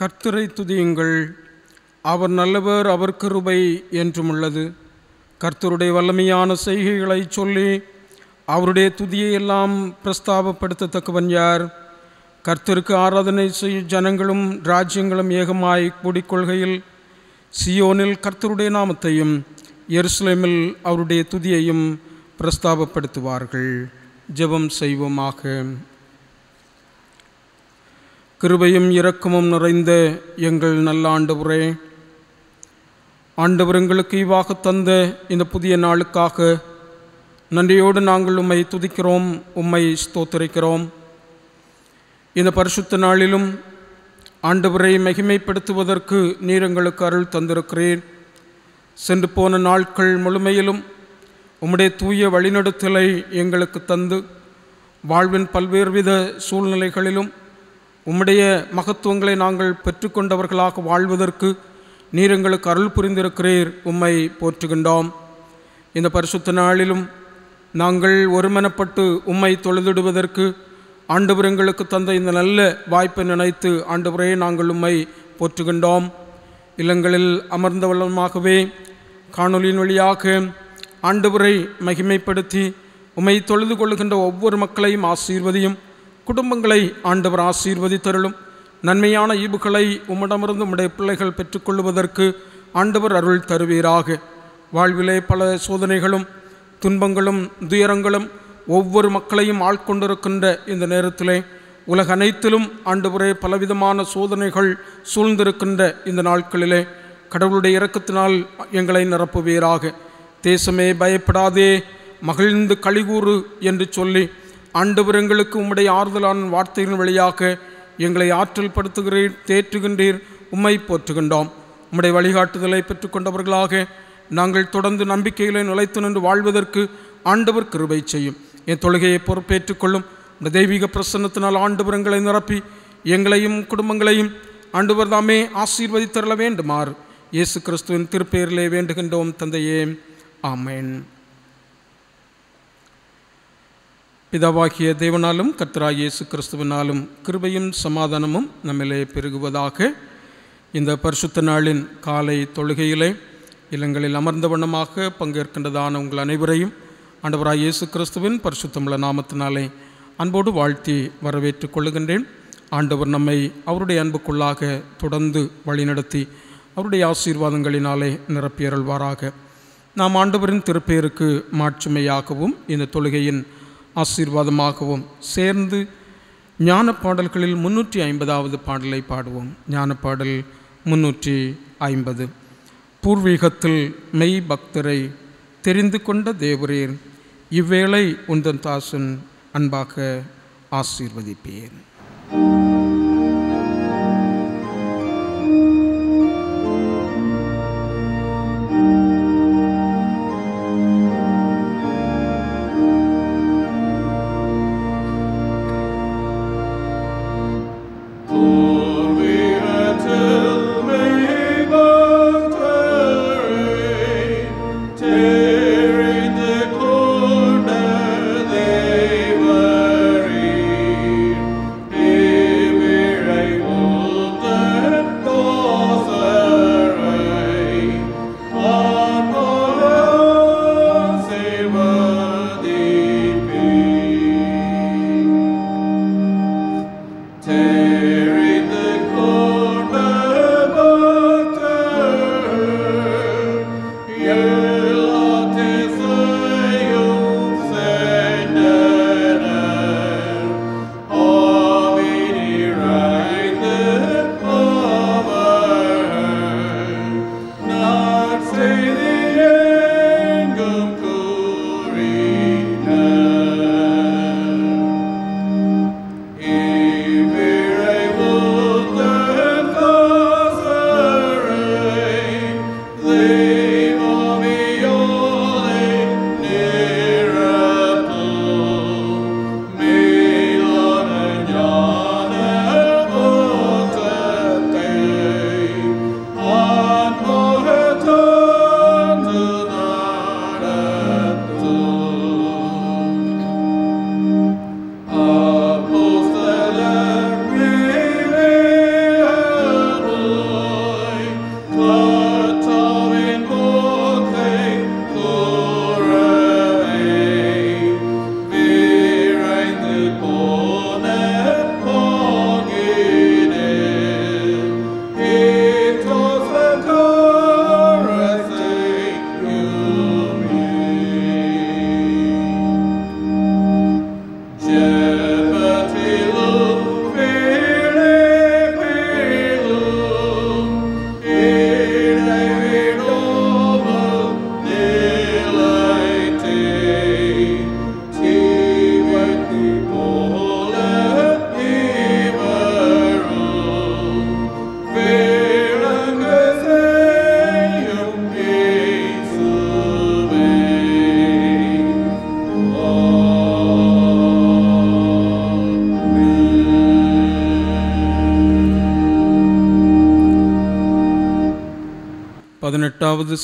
கர்த்தரை துதியுங்கள் அவர் நல்லவர் அவர் கருபை என்றும் உள்ளது கர்த்தருடைய வல்லமையான செய்கைகளை சொல்லி அவருடைய துதியை எல்லாம் பிரஸ்தாபப்படுத்தத்தக்கவன் யார் கர்த்தருக்கு ஆராதனை செய்யும் ஜனங்களும் ராஜ்யங்களும் ஏகமாய் கூடிக்கொள்கையில் சியோனில் கர்த்தருடைய நாமத்தையும் எருசலேமில் அவருடைய துதியையும் பிரஸ்தாபப்படுத்துவார்கள் ஜெபம் செய்வோமாக கிருபையும் இரக்கமும் நிறைந்த எங்கள் நல்ல ஆண்டவரே ஆண்டவர் எங்களுக்கு ஈவாக தந்த இந்த புதிய நாளுக்காக நன்றியோடு நாங்கள் உம்மை துதிக்கிறோம் உம்மை ஸ்தோத்தரிக்கிறோம் இந்த பரிசுத்த நாளிலும் ஆண்டவரை மகிமைப்படுத்துவதற்கு நீர் எங்களுக்கு அருள் தந்திருக்கிறீர் சென்று போன நாட்கள் முழுமையிலும் உம்முடைய தூய வழிநடத்தலை எங்களுக்கு தந்து வாழ்வின் பல்வேறு வித சூழ்நிலைகளிலும் உம்முடைய மகத்துவங்களை நாங்கள் பெற்றுக்கொண்டவர்களாக வாழ்வதற்கு நீர் எங்களுக்கு அருள் புரிந்திருக்கிறீர் உம்மை போற்றுகின்றோம் இந்த பரிசுத்த நாளிலும் நாங்கள் ஒருமனப்பட்டு உம்மை தொழுதிடுவதற்கு ஆண்டுபுரங்களுக்கு தந்த இந்த நல்ல வாய்ப்பை நினைத்து ஆண்டவரே நாங்கள் உம்மை போற்றுகின்றோம் இல்லங்களில் அமர்ந்தவளமாகவே காணொலியின் வழியாக ஆண்டுபுரை மகிமைப்படுத்தி உம்மை தொழுது கொள்ளுகின்ற ஒவ்வொரு மக்களையும் ஆசீர்வதியும் குடும்பங்களை ஆண்டவர் ஆசீர்வதித்தருளும் நன்மையான ஈவுகளை உம்மிடமிருந்து உம்முடைய பிள்ளைகள் பெற்றுக்கொள்வதற்கு ஆண்டவர் அருள் தருவீராக வாழ்விலே பல சோதனைகளும் துன்பங்களும் துயரங்களும் ஒவ்வொரு மக்களையும் ஆள்கொண்டிருக்கின்ற இந்த நேரத்திலே உலக அனைத்திலும் ஆண்டவரே பலவிதமான சோதனைகள் சூழ்ந்திருக்கின்ற இந்த நாட்களிலே கடவுளுடைய இறக்கத்தினால் எங்களை நிரப்புவீராக தேசமே பயப்படாதே மகிழ்ந்து கழிகூறு என்று சொல்லி ஆண்டவரங்களுக்கு உம்முடைய ஆறுதலான வார்த்தையின் வழியாக எங்களை ஆற்றல் படுத்துகிறீர் தேற்றுகின்றீர் உம்மை போற்றுகின்றோம் உம்முடைய வழிகாட்டுதலை பெற்றுக்கொண்டவர்களாக நாங்கள் தொடர்ந்து நம்பிக்கைகளை நிலைத்து நின்று வாழ்வதற்கு ஆண்டவர் கிருபை செய்யும் என் தொழுகையை பொறுப்பேற்றுக்கொள்ளும் இந்த தெய்வீக பிரசன்னத்தினால் ஆண்டு எங்களை நிரப்பி எங்களையும் குடும்பங்களையும் ஆண்டவர் தாமே ஆசீர்வதித்தரல வேண்டுமாறு இயேசு கிறிஸ்துவின் திருப்பேரிலே வேண்டுகின்றோம் தந்தையே ஆமேன் பிதாவாகிய தேவனாலும் கத்ரா இயேசு கிறிஸ்துவனாலும் கிருபையும் சமாதானமும் நம்மிலே பெருகுவதாக இந்த பரிசுத்த நாளின் காலை தொழுகையிலே இல்லங்களில் அமர்ந்த வண்ணமாக பங்கேற்கின்றதான உங்கள் அனைவரையும் ஆண்டவராய் இயேசு கிறிஸ்துவின் பரிசுத்தமுள்ள நாமத்தினாலே அன்போடு வாழ்த்தி வரவேற்றுக் கொள்ளுகின்றேன் ஆண்டவர் நம்மை அவருடைய அன்புக்குள்ளாக தொடர்ந்து வழிநடத்தி அவருடைய ஆசீர்வாதங்களினாலே நிரப்பியருள்வாராக நாம் ஆண்டவரின் திருப்பேருக்கு மாற்றுமையாகவும் இந்த தொழுகையின் ஆசீர்வாதமாகவும் சேர்ந்து ஞான பாடல்களில் முன்னூற்றி ஐம்பதாவது பாடலை பாடுவோம் ஞான பாடல் முன்னூற்றி ஐம்பது பூர்வீகத்தில் மெய் பக்தரை தெரிந்து கொண்ட தேவரேர் இவ்வேளை உந்தன் தாசன் அன்பாக ஆசீர்வதிப்பேன்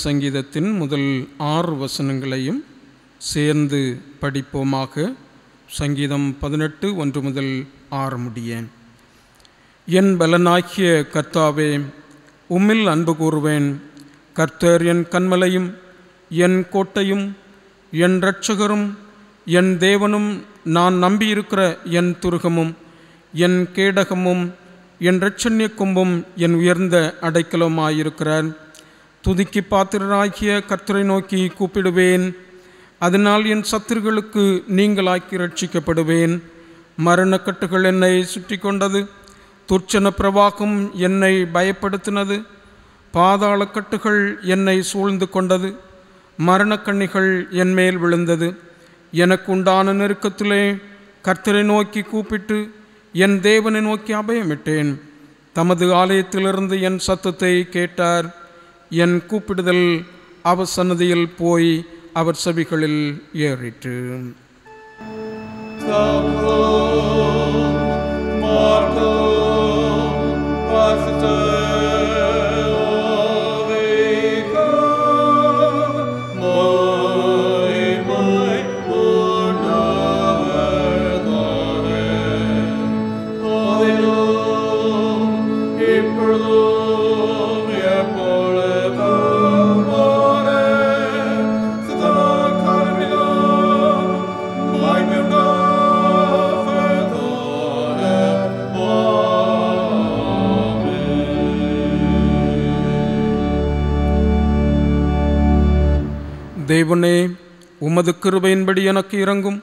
சங்கீதத்தின் முதல் ஆறு வசனங்களையும் சேர்ந்து படிப்போமாக சங்கீதம் பதினெட்டு ஒன்று முதல் ஆறு முடியேன் என் பலனாகிய கர்த்தாவே உம்மில் அன்பு கூறுவேன் கர்த்தர் என் கண்மலையும் என் கோட்டையும் என் இரட்சகரும் என் தேவனும் நான் நம்பியிருக்கிற என் துருகமும் என் கேடகமும் என் இரட்சண்ய கும்பும் என் உயர்ந்த அடைக்கலமாயிருக்கிறார் துதிக்கி பாத்திரராகிய கர்த்தரை நோக்கி கூப்பிடுவேன் அதனால் என் சத்துருகளுக்கு நீங்களாக்கி ரட்சிக்கப்படுவேன் மரணக்கட்டுகள் என்னை சுற்றி கொண்டது துர்ச்சன பிரவாகம் என்னை பயப்படுத்தினது பாதாளக்கட்டுகள் என்னை சூழ்ந்து கொண்டது மரணக்கண்ணிகள் என் மேல் விழுந்தது எனக்கு உண்டான நெருக்கத்திலே கர்த்தரை நோக்கி கூப்பிட்டு என் தேவனை நோக்கி அபயமிட்டேன் தமது ஆலயத்திலிருந்து என் சத்தத்தை கேட்டார் என் கூப்பிடுதல் அவர் சன்னதியில் போய் அவர் செவிகளில் ஏறிற்று இறைவனே உமது கிருபையின்படி எனக்கு இறங்கும்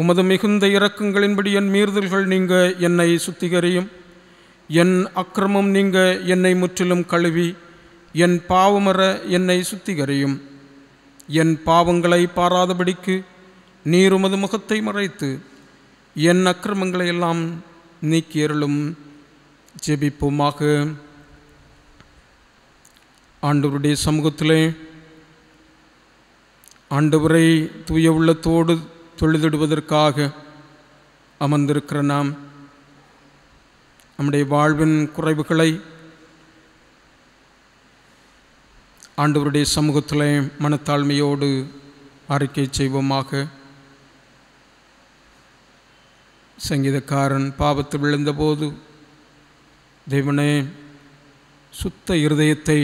உமது மிகுந்த இறக்கங்களின்படி என் மீறுதல்கள் நீங்க என்னை சுத்திகரியும் என் அக்கிரமம் நீங்க என்னை முற்றிலும் கழுவி என் பாவமர என்னை சுத்திகரியும் என் பாவங்களை பாராதபடிக்கு நீர் உமது முகத்தை மறைத்து என் அக்கிரமங்களை எல்லாம் நீக்கியருளும் ஜெபிப்போமாக ஆண்டவருடைய சமூகத்திலே ஆண்டவரை தூய உள்ளத்தோடு தொழுதிடுவதற்காக அமர்ந்திருக்கிற நாம் நம்முடைய வாழ்வின் குறைவுகளை ஆண்டவருடைய சமூகத்தில் மனத்தாழ்மையோடு அறிக்கை செய்வோமாக சங்கீதக்காரன் பாவத்து விழுந்தபோது தேவனே சுத்த இருதயத்தை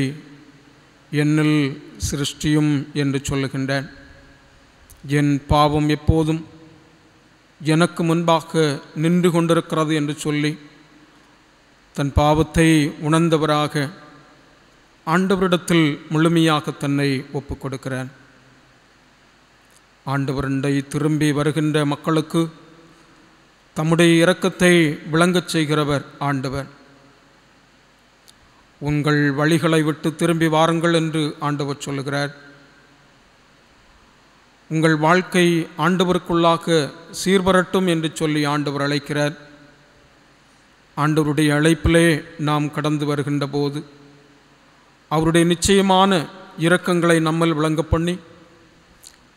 என்னில் சிருஷ்டியும் என்று சொல்லுகின்றேன் என் பாவம் எப்போதும் எனக்கு முன்பாக நின்று கொண்டிருக்கிறது என்று சொல்லி தன் பாவத்தை உணர்ந்தவராக ஆண்டவரிடத்தில் முழுமையாக தன்னை ஒப்புக் கொடுக்கிறான் ஆண்டவரண்டை திரும்பி வருகின்ற மக்களுக்கு தம்முடைய இரக்கத்தை விளங்கச் செய்கிறவர் ஆண்டவர் உங்கள் வழிகளை விட்டு திரும்பி வாருங்கள் என்று ஆண்டவர் சொல்லுகிறார் உங்கள் வாழ்க்கை ஆண்டவருக்குள்ளாக சீர்பரட்டும் என்று சொல்லி ஆண்டவர் அழைக்கிறார் ஆண்டவருடைய அழைப்பிலே நாம் கடந்து வருகின்ற போது அவருடைய நிச்சயமான இரக்கங்களை நம்மில் விளங்க பண்ணி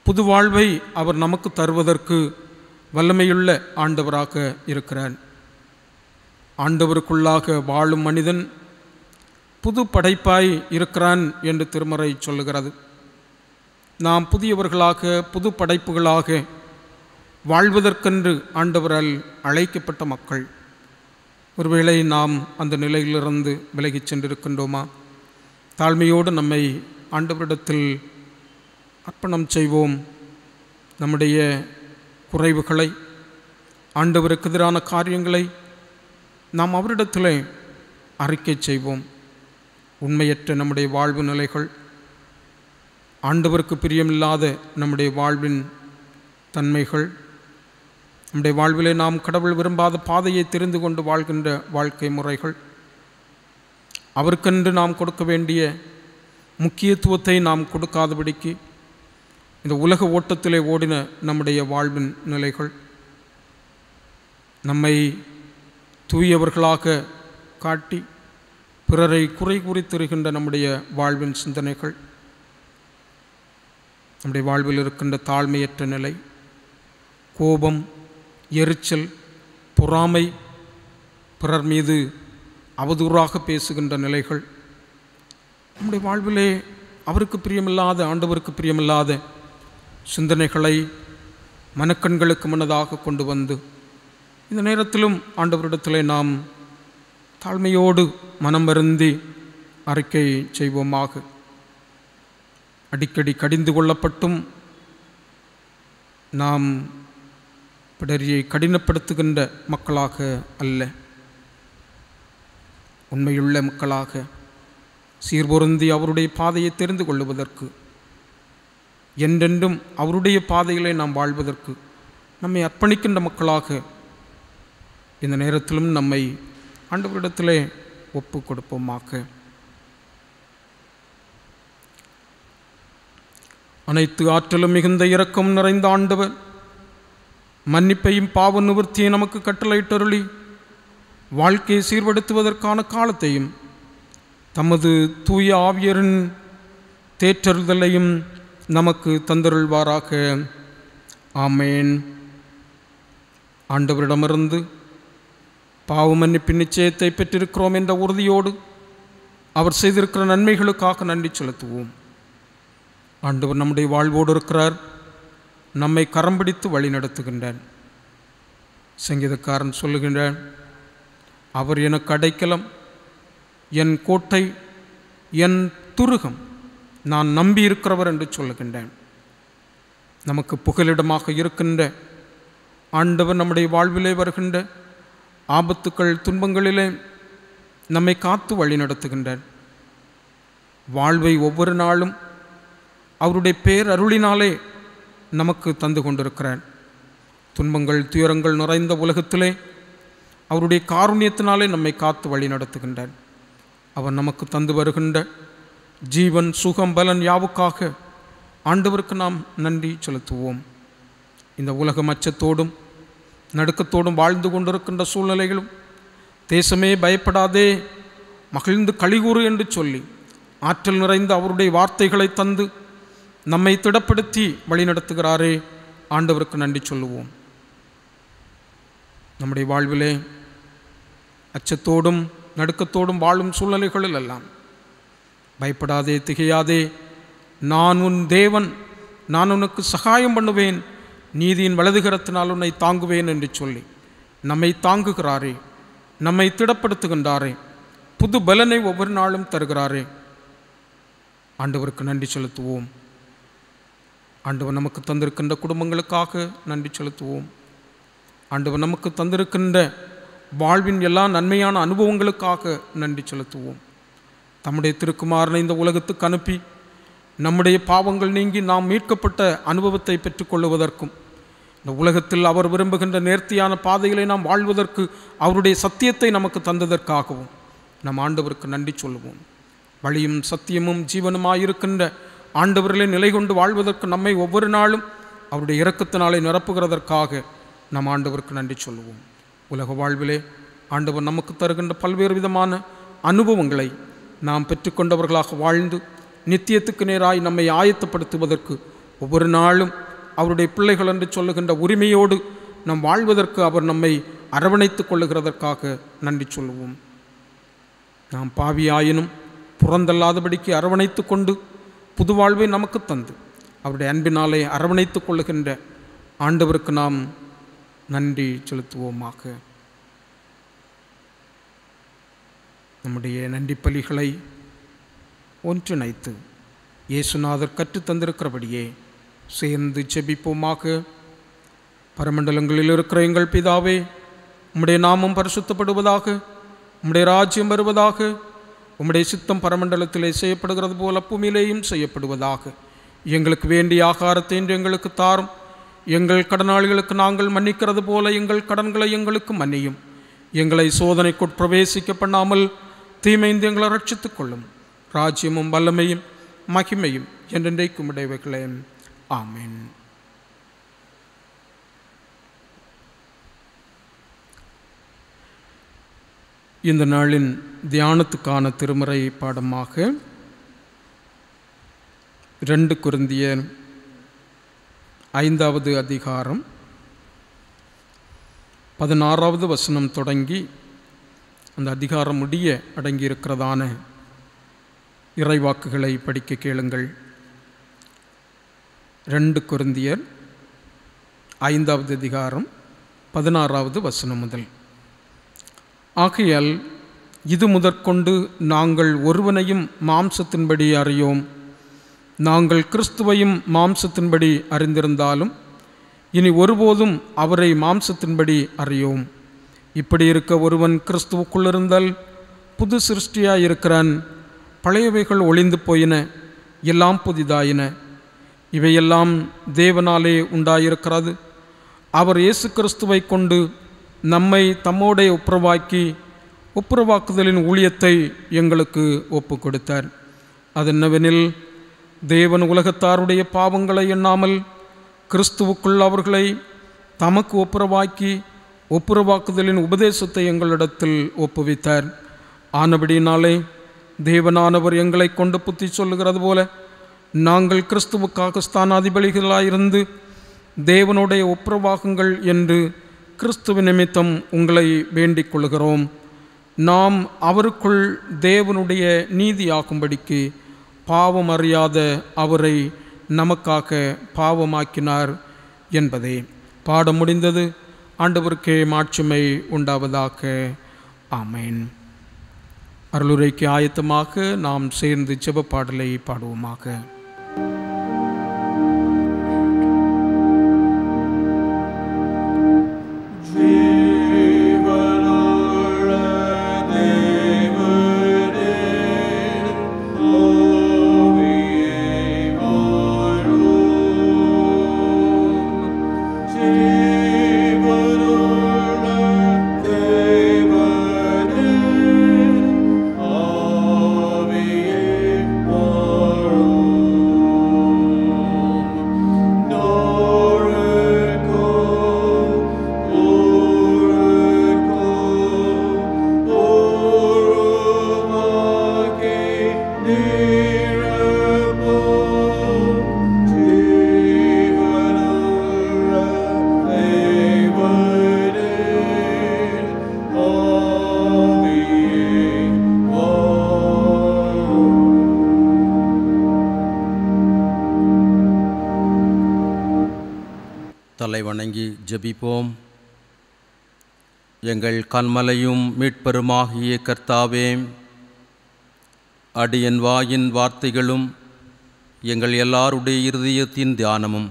புது வாழ்வை அவர் நமக்கு தருவதற்கு வல்லமையுள்ள ஆண்டவராக இருக்கிறார் ஆண்டவருக்குள்ளாக வாழும் மனிதன் புது படைப்பாய் இருக்கிறான் என்று திருமறை சொல்லுகிறது நாம் புதியவர்களாக புது படைப்புகளாக வாழ்வதற்கென்று ஆண்டவரால் அழைக்கப்பட்ட மக்கள் ஒருவேளை நாம் அந்த நிலையிலிருந்து விலகிச் சென்றிருக்கின்றோமா தாழ்மையோடு நம்மை ஆண்டவரிடத்தில் அர்ப்பணம் செய்வோம் நம்முடைய குறைவுகளை ஆண்டவருக்கு எதிரான காரியங்களை நாம் அவரிடத்தில் அறிக்கை செய்வோம் உண்மையற்ற நம்முடைய வாழ்வு நிலைகள் ஆண்டவருக்கு பிரியமில்லாத நம்முடைய வாழ்வின் தன்மைகள் நம்முடைய வாழ்விலே நாம் கடவுள் விரும்பாத பாதையை தெரிந்து கொண்டு வாழ்கின்ற வாழ்க்கை முறைகள் அவருக்கென்று நாம் கொடுக்க வேண்டிய முக்கியத்துவத்தை நாம் கொடுக்காதபடிக்கு இந்த உலக ஓட்டத்திலே ஓடின நம்முடைய வாழ்வின் நிலைகள் நம்மை தூயவர்களாக காட்டி பிறரை குறை தருகின்ற நம்முடைய வாழ்வின் சிந்தனைகள் நம்முடைய வாழ்வில் இருக்கின்ற தாழ்மையற்ற நிலை கோபம் எரிச்சல் பொறாமை பிறர் மீது அவதூறாக பேசுகின்ற நிலைகள் நம்முடைய வாழ்விலே அவருக்கு பிரியமில்லாத ஆண்டவருக்கு பிரியமில்லாத சிந்தனைகளை மனக்கண்களுக்கு முன்னதாக கொண்டு வந்து இந்த நேரத்திலும் ஆண்டவரிடத்தில் நாம் தாழ்மையோடு மனம் வருந்தி அறிக்கை செய்வோமாக அடிக்கடி கடிந்து கொள்ளப்பட்டும் நாம் பிடரியை கடினப்படுத்துகின்ற மக்களாக அல்ல உண்மையுள்ள மக்களாக சீர்பொருந்தி அவருடைய பாதையை தெரிந்து கொள்ளுவதற்கு என்றென்றும் அவருடைய பாதைகளை நாம் வாழ்வதற்கு நம்மை அர்ப்பணிக்கின்ற மக்களாக இந்த நேரத்திலும் நம்மை ஆண்டவரிடத்திலே ஒப்பு கொடுப்போமாக அனைத்து ஆற்றலும் மிகுந்த இரக்கம் நிறைந்த ஆண்டவர் மன்னிப்பையும் பாவ நிவர்த்தியை நமக்கு கட்டளையிட்டருளி வாழ்க்கையை சீர்படுத்துவதற்கான காலத்தையும் தமது தூய ஆவியரின் தேற்றறுதலையும் நமக்கு தந்தருள்வாராக ஆமேன் ஆண்டவரிடமிருந்து பாவ மன்னிப்பின் நிச்சயத்தை பெற்றிருக்கிறோம் என்ற உறுதியோடு அவர் செய்திருக்கிற நன்மைகளுக்காக நன்றி செலுத்துவோம் ஆண்டவர் நம்முடைய வாழ்வோடு இருக்கிறார் நம்மை கரம் பிடித்து வழி நடத்துகின்றார் சங்கீதக்காரன் சொல்லுகின்றான் அவர் எனக்கு அடைக்கலம் என் கோட்டை என் துருகம் நான் நம்பியிருக்கிறவர் என்று சொல்லுகின்றேன் நமக்கு புகலிடமாக இருக்கின்ற ஆண்டவர் நம்முடைய வாழ்விலே வருகின்ற ஆபத்துக்கள் துன்பங்களிலே நம்மை காத்து வழி நடத்துகின்றார் வாழ்வை ஒவ்வொரு நாளும் அவருடைய பேர் அருளினாலே நமக்கு தந்து கொண்டிருக்கிறார் துன்பங்கள் துயரங்கள் நிறைந்த உலகத்திலே அவருடைய காருண்யத்தினாலே நம்மை காத்து வழி நடத்துகின்றார் அவர் நமக்கு தந்து வருகின்ற ஜீவன் சுகம் பலன் யாவுக்காக ஆண்டவருக்கு நாம் நன்றி செலுத்துவோம் இந்த உலகம் அச்சத்தோடும் நடுக்கத்தோடும் வாழ்ந்து கொண்டிருக்கின்ற சூழ்நிலைகளும் தேசமே பயப்படாதே மகிழ்ந்து கழிகூறு என்று சொல்லி ஆற்றல் நிறைந்த அவருடைய வார்த்தைகளை தந்து நம்மை திடப்படுத்தி வழிநடத்துகிறாரே ஆண்டவருக்கு நன்றி சொல்லுவோம் நம்முடைய வாழ்விலே அச்சத்தோடும் நடுக்கத்தோடும் வாழும் சூழ்நிலைகளில் எல்லாம் பயப்படாதே திகையாதே நான் உன் தேவன் நான் உனக்கு சகாயம் பண்ணுவேன் நீதியின் வலதுகரத்தினால் உன்னை தாங்குவேன் என்று சொல்லி நம்மை தாங்குகிறாரே நம்மை திடப்படுத்துகின்றாரே புது பலனை ஒவ்வொரு நாளும் தருகிறாரே ஆண்டவருக்கு நன்றி செலுத்துவோம் ஆண்டவன் நமக்கு தந்திருக்கின்ற குடும்பங்களுக்காக நன்றி செலுத்துவோம் ஆண்டவன் நமக்கு தந்திருக்கின்ற வாழ்வின் எல்லா நன்மையான அனுபவங்களுக்காக நன்றி செலுத்துவோம் தம்முடைய திருக்குமாரனை இந்த உலகத்துக்கு அனுப்பி நம்முடைய பாவங்கள் நீங்கி நாம் மீட்கப்பட்ட அனுபவத்தை பெற்றுக்கொள்வதற்கும் இந்த உலகத்தில் அவர் விரும்புகின்ற நேர்த்தியான பாதைகளை நாம் வாழ்வதற்கு அவருடைய சத்தியத்தை நமக்கு தந்ததற்காகவும் நம் ஆண்டவருக்கு நன்றி சொல்லுவோம் வழியும் சத்தியமும் ஜீவனுமாயிருக்கின்ற ஆண்டவர்களே நிலை கொண்டு வாழ்வதற்கு நம்மை ஒவ்வொரு நாளும் அவருடைய இறக்கத்தினாலே நிரப்புகிறதற்காக நம் ஆண்டவருக்கு நன்றி சொல்லுவோம் உலக வாழ்விலே ஆண்டவர் நமக்கு தருகின்ற பல்வேறு விதமான அனுபவங்களை நாம் பெற்றுக்கொண்டவர்களாக வாழ்ந்து நித்தியத்துக்கு நேராய் நம்மை ஆயத்தப்படுத்துவதற்கு ஒவ்வொரு நாளும் அவருடைய பிள்ளைகள் என்று சொல்லுகின்ற உரிமையோடு நம் வாழ்வதற்கு அவர் நம்மை அரவணைத்து கொள்ளுகிறதற்காக நன்றி சொல்லுவோம் நாம் பாவியாயினும் புறந்தல்லாதபடிக்கு அரவணைத்து கொண்டு புது வாழ்வை நமக்கு தந்து அவருடைய அன்பினாலே அரவணைத்து கொள்ளுகின்ற ஆண்டவருக்கு நாம் நன்றி செலுத்துவோமாக நம்முடைய நன்றி பலிகளை ஒன்றிணைத்து இயேசுநாதர் கற்றுத்தந்திருக்கிறபடியே சேர்ந்து செபிப்போமாக பரமண்டலங்களில் இருக்கிற எங்கள் பிதாவே உம்முடைய நாமம் பரிசுத்தப்படுவதாக உம்முடைய ராஜ்யம் வருவதாக உம்முடைய சித்தம் பரமண்டலத்திலே செய்யப்படுகிறது போல பூமியிலேயும் செய்யப்படுவதாக எங்களுக்கு வேண்டிய ஆகாரத்தை என்று எங்களுக்கு தாரும் எங்கள் கடனாளிகளுக்கு நாங்கள் மன்னிக்கிறது போல எங்கள் கடன்களை எங்களுக்கு மன்னியும் எங்களை சோதனைக்கு பிரவேசிக்க பண்ணாமல் தீமைந்து எங்களை ரட்சித்துக் கொள்ளும் ராஜ்யமும் வல்லமையும் மகிமையும் என்றென்றைக்கும் இடைவைகளேன் ஆமேன் இந்த நாளின் தியானத்துக்கான திருமுறை பாடமாக ரெண்டு குருந்திய ஐந்தாவது அதிகாரம் பதினாறாவது வசனம் தொடங்கி அந்த அதிகாரம் முடிய அடங்கியிருக்கிறதான இறைவாக்குகளை படிக்க கேளுங்கள் ரெண்டு குருந்தியர் ஐந்தாவது அதிகாரம் பதினாறாவது வசனம் முதல் ஆகையால் இது முதற்கொண்டு நாங்கள் ஒருவனையும் மாம்சத்தின்படி அறியோம் நாங்கள் கிறிஸ்துவையும் மாம்சத்தின்படி அறிந்திருந்தாலும் இனி ஒருபோதும் அவரை மாம்சத்தின்படி அறியோம் இப்படி இருக்க ஒருவன் கிறிஸ்துவுக்குள்ளிருந்தால் புது சிருஷ்டியாக இருக்கிறான் பழையவைகள் ஒளிந்து போயின எல்லாம் புதிதாயின இவையெல்லாம் தேவனாலே உண்டாயிருக்கிறது அவர் இயேசு கிறிஸ்துவை கொண்டு நம்மை தம்மோடைய ஒப்புரவாக்கி ஒப்புரவாக்குதலின் ஊழியத்தை எங்களுக்கு ஒப்பு கொடுத்தார் அது என்னவெனில் தேவன் உலகத்தாருடைய பாவங்களை எண்ணாமல் கிறிஸ்துவுக்குள் அவர்களை தமக்கு ஒப்புரவாக்கி ஒப்புரவாக்குதலின் உபதேசத்தை எங்களிடத்தில் ஒப்புவித்தார் ஆனபடியினாலே தேவனானவர் எங்களை கொண்டு புத்தி சொல்லுகிறது போல நாங்கள் கிறிஸ்துவுக்காக ஸ்தானாதிபதிகளாயிருந்து தேவனுடைய ஒப்புரவாகுங்கள் என்று கிறிஸ்துவ நிமித்தம் உங்களை வேண்டிக் கொள்கிறோம் நாம் அவருக்குள் தேவனுடைய நீதியாகும்படிக்கு பாவம் அறியாத அவரை நமக்காக பாவமாக்கினார் என்பதே பாடம் முடிந்தது ஆண்டவருக்கே மாட்சிமை உண்டாவதாக ஆமேன் அருளுரைக்கு ஆயத்தமாக நாம் சேர்ந்து செபப்பாடலை பாடுவோமாக ஜபிப்போம் எங்கள் கண்மலையும் மீட்பெருமாகிய கர்த்தாவே அடியன் வாயின் வார்த்தைகளும் எங்கள் எல்லாருடைய இருதயத்தின் தியானமும்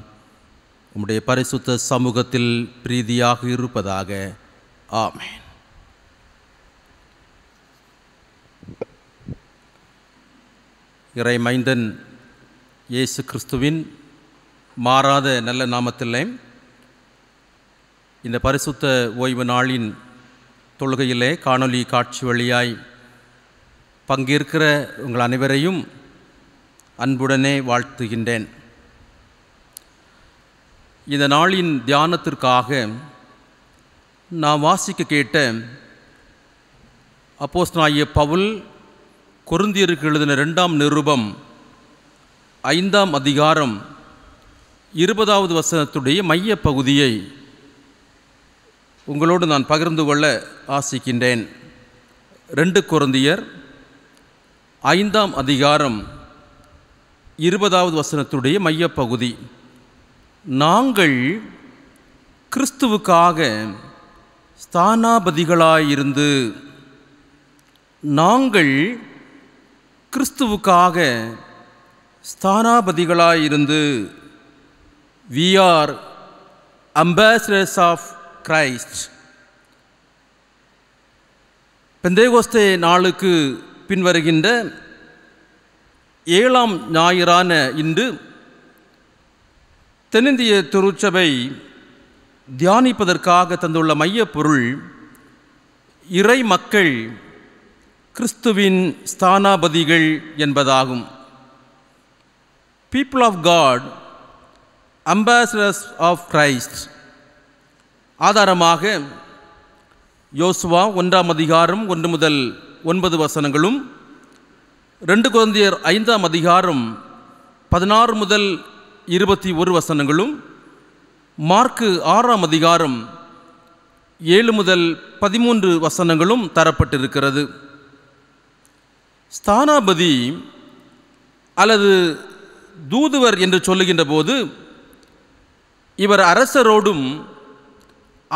உம்முடைய பரிசுத்த சமூகத்தில் பிரீதியாக இருப்பதாக ஆமேன் மைந்தன் இயேசு கிறிஸ்துவின் மாறாத நல்ல நாமத்திலே இந்த பரிசுத்த ஓய்வு நாளின் தொழுகையிலே காணொலி காட்சி வழியாய் பங்கேற்கிற உங்கள் அனைவரையும் அன்புடனே வாழ்த்துகின்றேன் இந்த நாளின் தியானத்திற்காக நான் வாசிக்க கேட்ட அப்போஸ் நாய பவுல் குருந்தியருக்கு எழுதின ரெண்டாம் நிருபம் ஐந்தாம் அதிகாரம் இருபதாவது வசனத்துடைய மைய பகுதியை உங்களோடு நான் பகிர்ந்து கொள்ள ஆசிக்கின்றேன் ரெண்டு குரந்தியர் ஐந்தாம் அதிகாரம் இருபதாவது வசனத்துடைய மையப்பகுதி நாங்கள் கிறிஸ்துவுக்காக ஸ்தானாபதிகளாயிருந்து நாங்கள் கிறிஸ்துவுக்காக ஸ்தானாபதிகளாயிருந்து we are ambassadors of Christ பெந்தேகோஸ்தே நாளுக்கு பின்வருகின்ற ஏழாம் ஞாயிறான இன்று தென்னிந்திய திருச்சபை தியானிப்பதற்காக தந்துள்ள மையப்பொருள் இறை மக்கள் கிறிஸ்துவின் ஸ்தானாபதிகள் என்பதாகும் people of God ambassadors of Christ ஆதாரமாக யோசுவா ஒன்றாம் அதிகாரம் ஒன்று முதல் ஒன்பது வசனங்களும் ரெண்டு குழந்தையர் ஐந்தாம் அதிகாரம் பதினாறு முதல் இருபத்தி ஒரு வசனங்களும் மார்க்கு ஆறாம் அதிகாரம் ஏழு முதல் பதிமூன்று வசனங்களும் தரப்பட்டிருக்கிறது ஸ்தானாபதி அல்லது தூதுவர் என்று சொல்லுகின்ற போது இவர் அரசரோடும்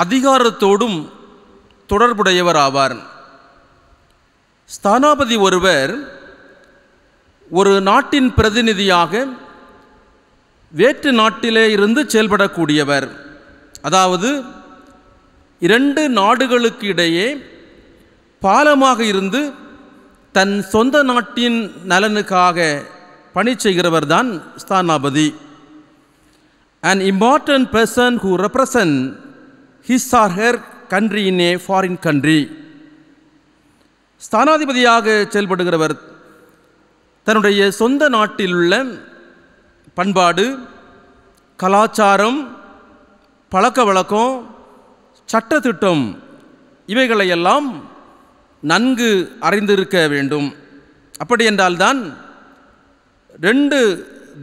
அதிகாரத்தோடும் தொடர்புடையவர் ஆவார் ஸ்தானாபதி ஒருவர் ஒரு நாட்டின் பிரதிநிதியாக வேற்று நாட்டிலே இருந்து செயல்படக்கூடியவர் அதாவது இரண்டு நாடுகளுக்கு இடையே பாலமாக இருந்து தன் சொந்த நாட்டின் நலனுக்காக பணி செய்கிறவர் தான் ஸ்தானாபதி an important person who represent his or her country in a foreign country ஸ்தானாதிபதியாக செயல்படுகிறவர் தன்னுடைய சொந்த நாட்டில் உள்ள பண்பாடு கலாச்சாரம் பழக்க வழக்கம் சட்டத்திட்டம் இவைகளையெல்லாம் நன்கு அறிந்திருக்க வேண்டும் அப்படி என்றால்தான் ரெண்டு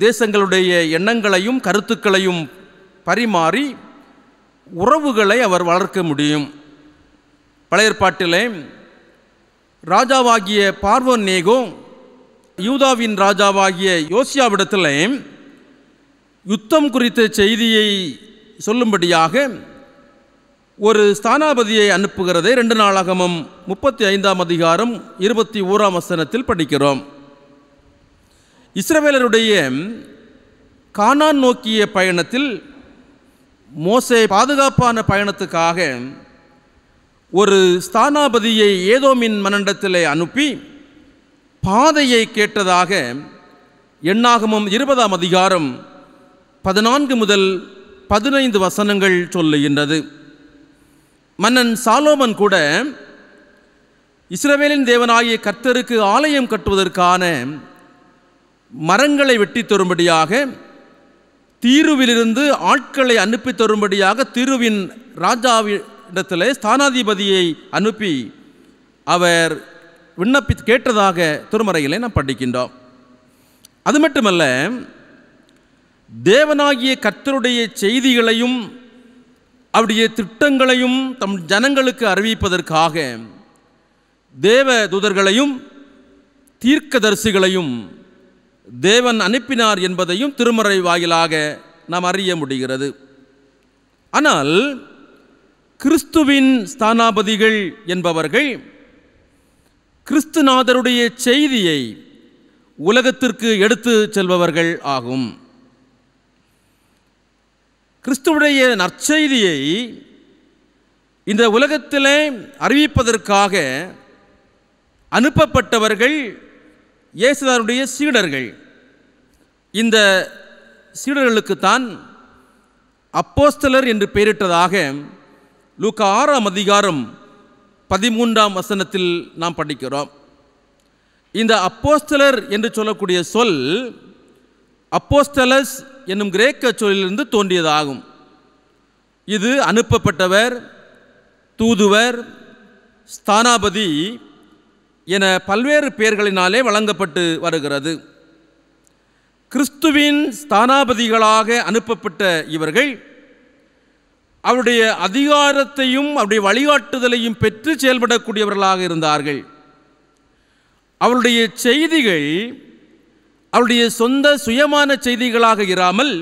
தேசங்களுடைய எண்ணங்களையும் கருத்துக்களையும் பரிமாறி உறவுகளை அவர் வளர்க்க முடியும் பழைய ராஜாவாகிய பார்வோன் நேகோ யூதாவின் ராஜாவாகிய யோசியாவிடத்தில் யுத்தம் குறித்த செய்தியை சொல்லும்படியாக ஒரு ஸ்தானாபதியை அனுப்புகிறதை ரெண்டு நாளாகமும் முப்பத்தி ஐந்தாம் அதிகாரம் இருபத்தி ஓராம் வசனத்தில் படிக்கிறோம் இஸ்ரவேலருடைய கானான் நோக்கிய பயணத்தில் மோசே பாதுகாப்பான பயணத்துக்காக ஒரு ஸ்தானாபதியை ஏதோ மின் அனுப்பி பாதையை கேட்டதாக எண்ணாகமும் இருபதாம் அதிகாரம் பதினான்கு முதல் பதினைந்து வசனங்கள் சொல்லுகின்றது மன்னன் சாலோமன் கூட இஸ்ரவேலின் தேவனாகிய கர்த்தருக்கு ஆலயம் கட்டுவதற்கான மரங்களை வெட்டி தரும்படியாக தீருவிலிருந்து ஆட்களை அனுப்பி தரும்படியாக தீருவின் ராஜாவிடத்திலே ஸ்தானாதிபதியை அனுப்பி அவர் விண்ணப்பி கேட்டதாக திருமறைகளை நாம் படிக்கின்றோம் அது மட்டுமல்ல தேவனாகிய கத்தருடைய செய்திகளையும் அவருடைய திட்டங்களையும் தம் ஜனங்களுக்கு அறிவிப்பதற்காக தேவ தூதர்களையும் தீர்க்கதரிசிகளையும் தேவன் அனுப்பினார் என்பதையும் திருமறை வாயிலாக நாம் அறிய முடிகிறது ஆனால் கிறிஸ்துவின் ஸ்தானாபதிகள் என்பவர்கள் கிறிஸ்துநாதருடைய செய்தியை உலகத்திற்கு எடுத்து செல்பவர்கள் ஆகும் கிறிஸ்துவுடைய நற்செய்தியை இந்த உலகத்திலே அறிவிப்பதற்காக அனுப்பப்பட்டவர்கள் இயேசுதாருடைய சீடர்கள் இந்த சீடர்களுக்குத்தான் அப்போஸ்தலர் என்று பெயரிட்டதாக லூக்க ஆறாம் அதிகாரம் பதிமூன்றாம் வசனத்தில் நாம் படிக்கிறோம் இந்த அப்போஸ்தலர் என்று சொல்லக்கூடிய சொல் அப்போஸ்தலஸ் என்னும் கிரேக்க சொல்லிலிருந்து தோன்றியதாகும் இது அனுப்பப்பட்டவர் தூதுவர் ஸ்தானாபதி என பல்வேறு பெயர்களினாலே வழங்கப்பட்டு வருகிறது கிறிஸ்துவின் ஸ்தானாபதிகளாக அனுப்பப்பட்ட இவர்கள் அவருடைய அதிகாரத்தையும் அவருடைய வழிகாட்டுதலையும் பெற்று செயல்படக்கூடியவர்களாக இருந்தார்கள் அவருடைய செய்திகள் அவருடைய சொந்த சுயமான செய்திகளாக இராமல்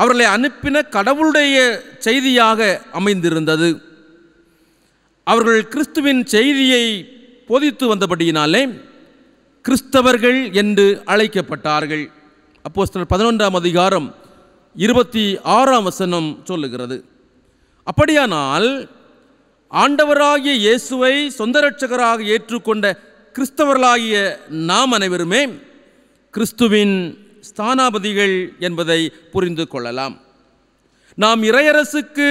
அவர்களை அனுப்பின கடவுளுடைய செய்தியாக அமைந்திருந்தது அவர்கள் கிறிஸ்துவின் செய்தியை போதித்து வந்தபடியினாலே கிறிஸ்தவர்கள் என்று அழைக்கப்பட்டார்கள் அப்போஸ்தலர் பதினொன்றாம் அதிகாரம் இருபத்தி ஆறாம் வசனம் சொல்லுகிறது அப்படியானால் ஆண்டவராகிய இயேசுவை சொந்த ரட்சகராக ஏற்றுக்கொண்ட கிறிஸ்தவர்களாகிய நாம் அனைவருமே கிறிஸ்துவின் ஸ்தானாபதிகள் என்பதை புரிந்து கொள்ளலாம் நாம் இறையரசுக்கு